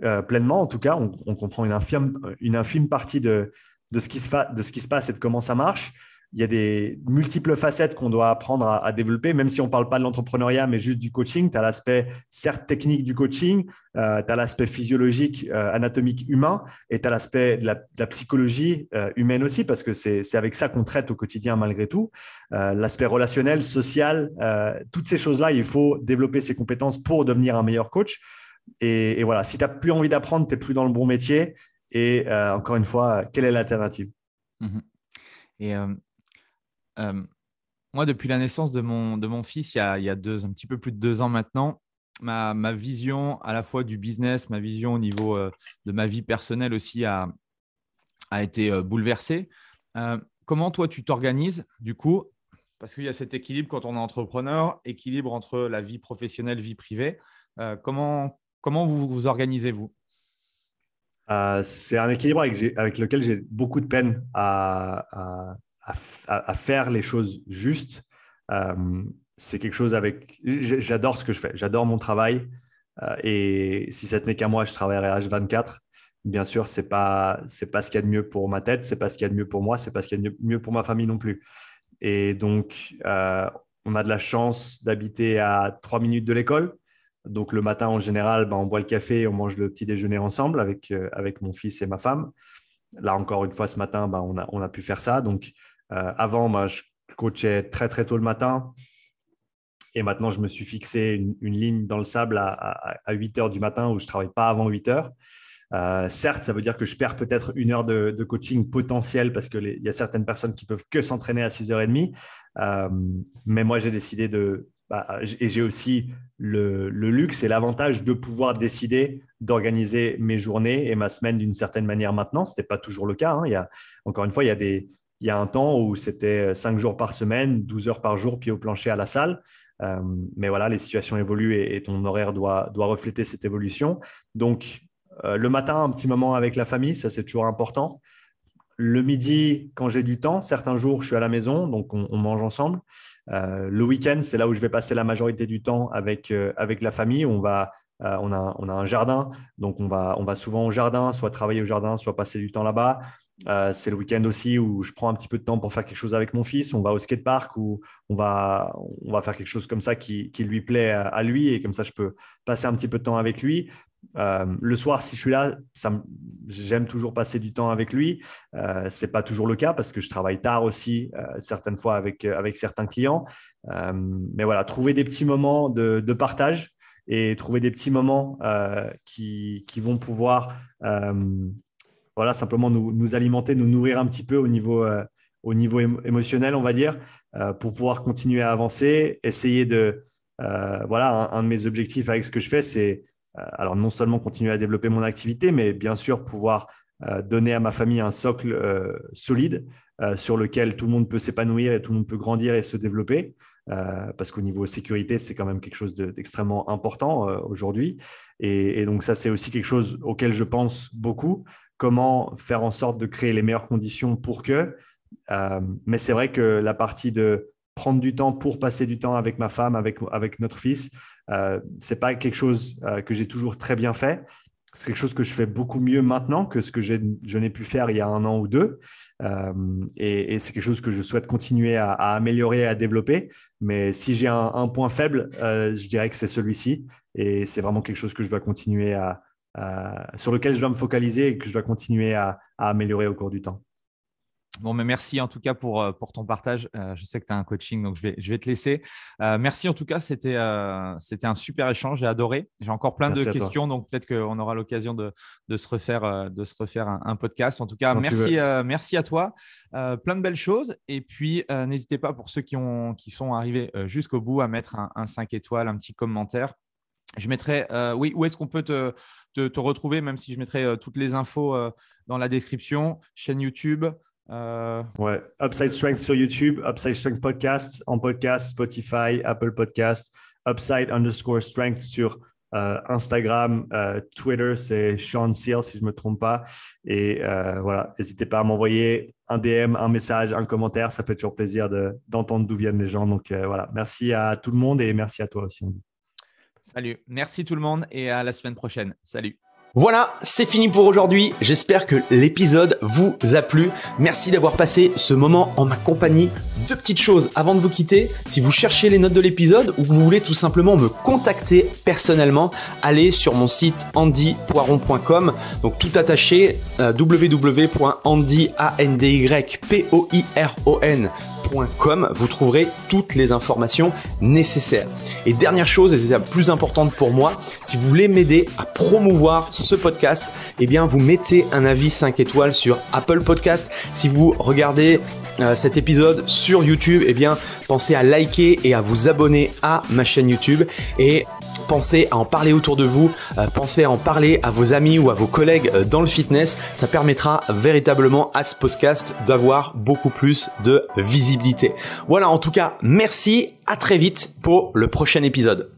euh, pleinement. En tout cas, on, comprend une infime, partie de, ce qui se de ce qui se passe et de comment ça marche il y a des multiples facettes qu'on doit apprendre à, développer, même si on ne parle pas de l'entrepreneuriat, mais juste du coaching. Tu as l'aspect, certes, technique du coaching, euh, tu as l'aspect physiologique, euh, anatomique humain, et tu as l'aspect de, la, psychologie euh, humaine aussi, parce que c'est avec ça qu'on traite au quotidien malgré tout. l'aspect relationnel, social, toutes ces choses-là, il faut développer ses compétences pour devenir un meilleur coach. Et, voilà, si tu n'as plus envie d'apprendre, tu n'es plus dans le bon métier. Et encore une fois, quelle est l'alternative mmh euh, moi, depuis la naissance de mon, de mon fils, il y a, il y a deux, un petit peu plus de deux ans maintenant, ma, ma, vision à la fois du business, ma vision au niveau euh, de ma vie personnelle aussi a, a été euh, bouleversée. comment toi, tu t'organises du coup Parce qu'il y a cet équilibre quand on est entrepreneur, équilibre entre la vie professionnelle, vie privée. comment, comment vous vous organisez-vous c'est un équilibre avec, avec lequel j'ai beaucoup de peine à à, faire les choses justes. Euh, c'est quelque chose avec. J'adore ce que je fais, j'adore mon travail. Euh, et si ça n'est qu'à moi, je travaillerais H24. Bien sûr, c'est pas pas ce qu'il y a de mieux pour ma tête, c'est pas ce qu'il y a de mieux pour moi, c'est pas ce qu'il y a de mieux pour ma famille non plus. Et donc, euh, on a de la chance d'habiter à trois minutes de l'école. Donc le matin, en général, ben, on boit le café, on mange le petit déjeuner ensemble avec, avec mon fils et ma femme. Là, encore une fois, ce matin, ben, on, a, on, a, pu faire ça. Donc euh, avant, moi, ben, je coachais très très tôt le matin. Et maintenant, je me suis fixé une, ligne dans le sable à, 8 heures du matin où je ne travaille pas avant 8 heures. Euh, certes, ça veut dire que je perds peut-être une heure de, coaching potentiel parce qu'il y a certaines personnes qui peuvent que s'entraîner à 6h30. Euh, mais moi, j'ai décidé de. Bah, et j'ai aussi le, luxe et l'avantage de pouvoir décider d'organiser mes journées et ma semaine d'une certaine manière maintenant. Ce n'était pas toujours le cas. Hein. Il encore une fois, il y a des, il y a un temps où c'était 5 euh, jours par semaine, 12 heures par jour, pied au plancher à la salle. Euh, mais voilà, les situations évoluent et, ton horaire doit, refléter cette évolution. Donc, euh, le matin, un petit moment avec la famille, ça c'est toujours important. Le midi, quand j'ai du temps, certains jours, je suis à la maison, donc on, mange ensemble. le week-end, c'est là où je vais passer la majorité du temps avec, avec la famille. On va on, a, un jardin, donc on va, souvent au jardin, soit travailler au jardin, soit passer du temps là-bas. Euh, c'est le week-end aussi où je prends un petit peu de temps pour faire quelque chose avec mon fils. On va au skatepark ou on va, on va faire quelque chose comme ça qui, lui plaît à lui et comme ça je peux passer un petit peu de temps avec lui. Euh, le soir, si je suis là, j'aime toujours passer du temps avec lui. Euh, c'est pas toujours le cas parce que je travaille tard aussi, euh, certaines fois avec, avec certains clients. mais voilà, trouver des petits moments de, partage et trouver des petits moments qui, qui, vont pouvoir voilà, simplement nous, nous, alimenter, nous nourrir un petit peu au niveau, euh, émotionnel, on va dire, euh, pour pouvoir continuer à avancer. Essayer de, euh, voilà, un, de mes objectifs avec ce que je fais, c'est alors non seulement continuer à développer mon activité, mais bien sûr pouvoir donner à ma famille un socle solide sur lequel tout le monde peut s'épanouir et tout le monde peut grandir et se développer. parce qu'au niveau sécurité, c'est quand même quelque chose d'extrêmement important aujourd'hui. et, donc ça, c'est aussi quelque chose auquel je pense beaucoup comment faire en sorte de créer les meilleures conditions pour que. Euh, mais c'est vrai que la partie de prendre du temps pour passer du temps avec ma femme, avec, avec notre fils, euh, ce n'est pas quelque chose euh, que j'ai toujours très bien fait. C'est quelque chose que je fais beaucoup mieux maintenant que ce que je n'ai pu faire il y a un an ou deux. et, c'est quelque chose que je souhaite continuer à, à améliorer, à développer. Mais si j'ai un, point faible, je dirais que c'est celui-ci. Et c'est vraiment quelque chose que je dois continuer à, euh, sur lequel je dois me focaliser et que je dois continuer à, améliorer au cours du temps. Bon, mais merci en tout cas pour, euh, ton partage. Euh, je sais que tu as un coaching, donc je vais, te laisser. merci en tout cas, c'était un super échange, j'ai adoré. J'ai encore plein de questions, donc peut-être qu'on aura l'occasion de, se refaire, un, podcast. En tout cas, merci, merci à toi. plein de belles choses. Et puis, n'hésitez pas pour ceux qui, sont arrivés jusqu'au bout à mettre un, un 5 étoiles, un petit commentaire je mettrai, euh, oui, où est-ce qu'on peut te, retrouver, même si je mettrai euh, toutes les infos euh, dans la description, chaîne YouTube. Ouais, Upside Strength sur YouTube, Upside Strength Podcast, en podcast, Spotify, Apple Podcast, Upside underscore Strength sur Instagram, Twitter, c'est Sean Seal si je ne me trompe pas. Et voilà, n'hésitez pas à m'envoyer un DM, un message, un commentaire, ça fait toujours plaisir d'entendre d'où viennent les gens. Donc voilà, merci à tout le monde et merci à toi aussi. Salut. Merci tout le monde et à la semaine prochaine. Salut. Voilà, c'est fini pour aujourd'hui. J'espère que l'épisode vous a plu. Merci d'avoir passé ce moment en ma compagnie. Deux petites choses avant de vous quitter. Si vous cherchez les notes de l'épisode ou que vous voulez tout simplement me contacter personnellement, allez sur mon site andypoiron.com. Donc tout attaché, euh, www.andypoiron.com vous trouverez toutes les informations nécessaires. Et dernière chose, et c'est la plus importante pour moi, si vous voulez m'aider à promouvoir ce podcast, eh bien vous mettez un avis 5 étoiles sur Apple Podcast. Si vous regardez euh, cet épisode sur YouTube, eh bien pensez à liker et à vous abonner à ma chaîne YouTube et pensez à en parler autour de vous, euh, pensez à en parler à vos amis ou à vos collègues euh, dans le fitness. Ça permettra véritablement à ce podcast d'avoir beaucoup plus de visibilité. Voilà, en tout cas, merci, à très vite pour le prochain épisode.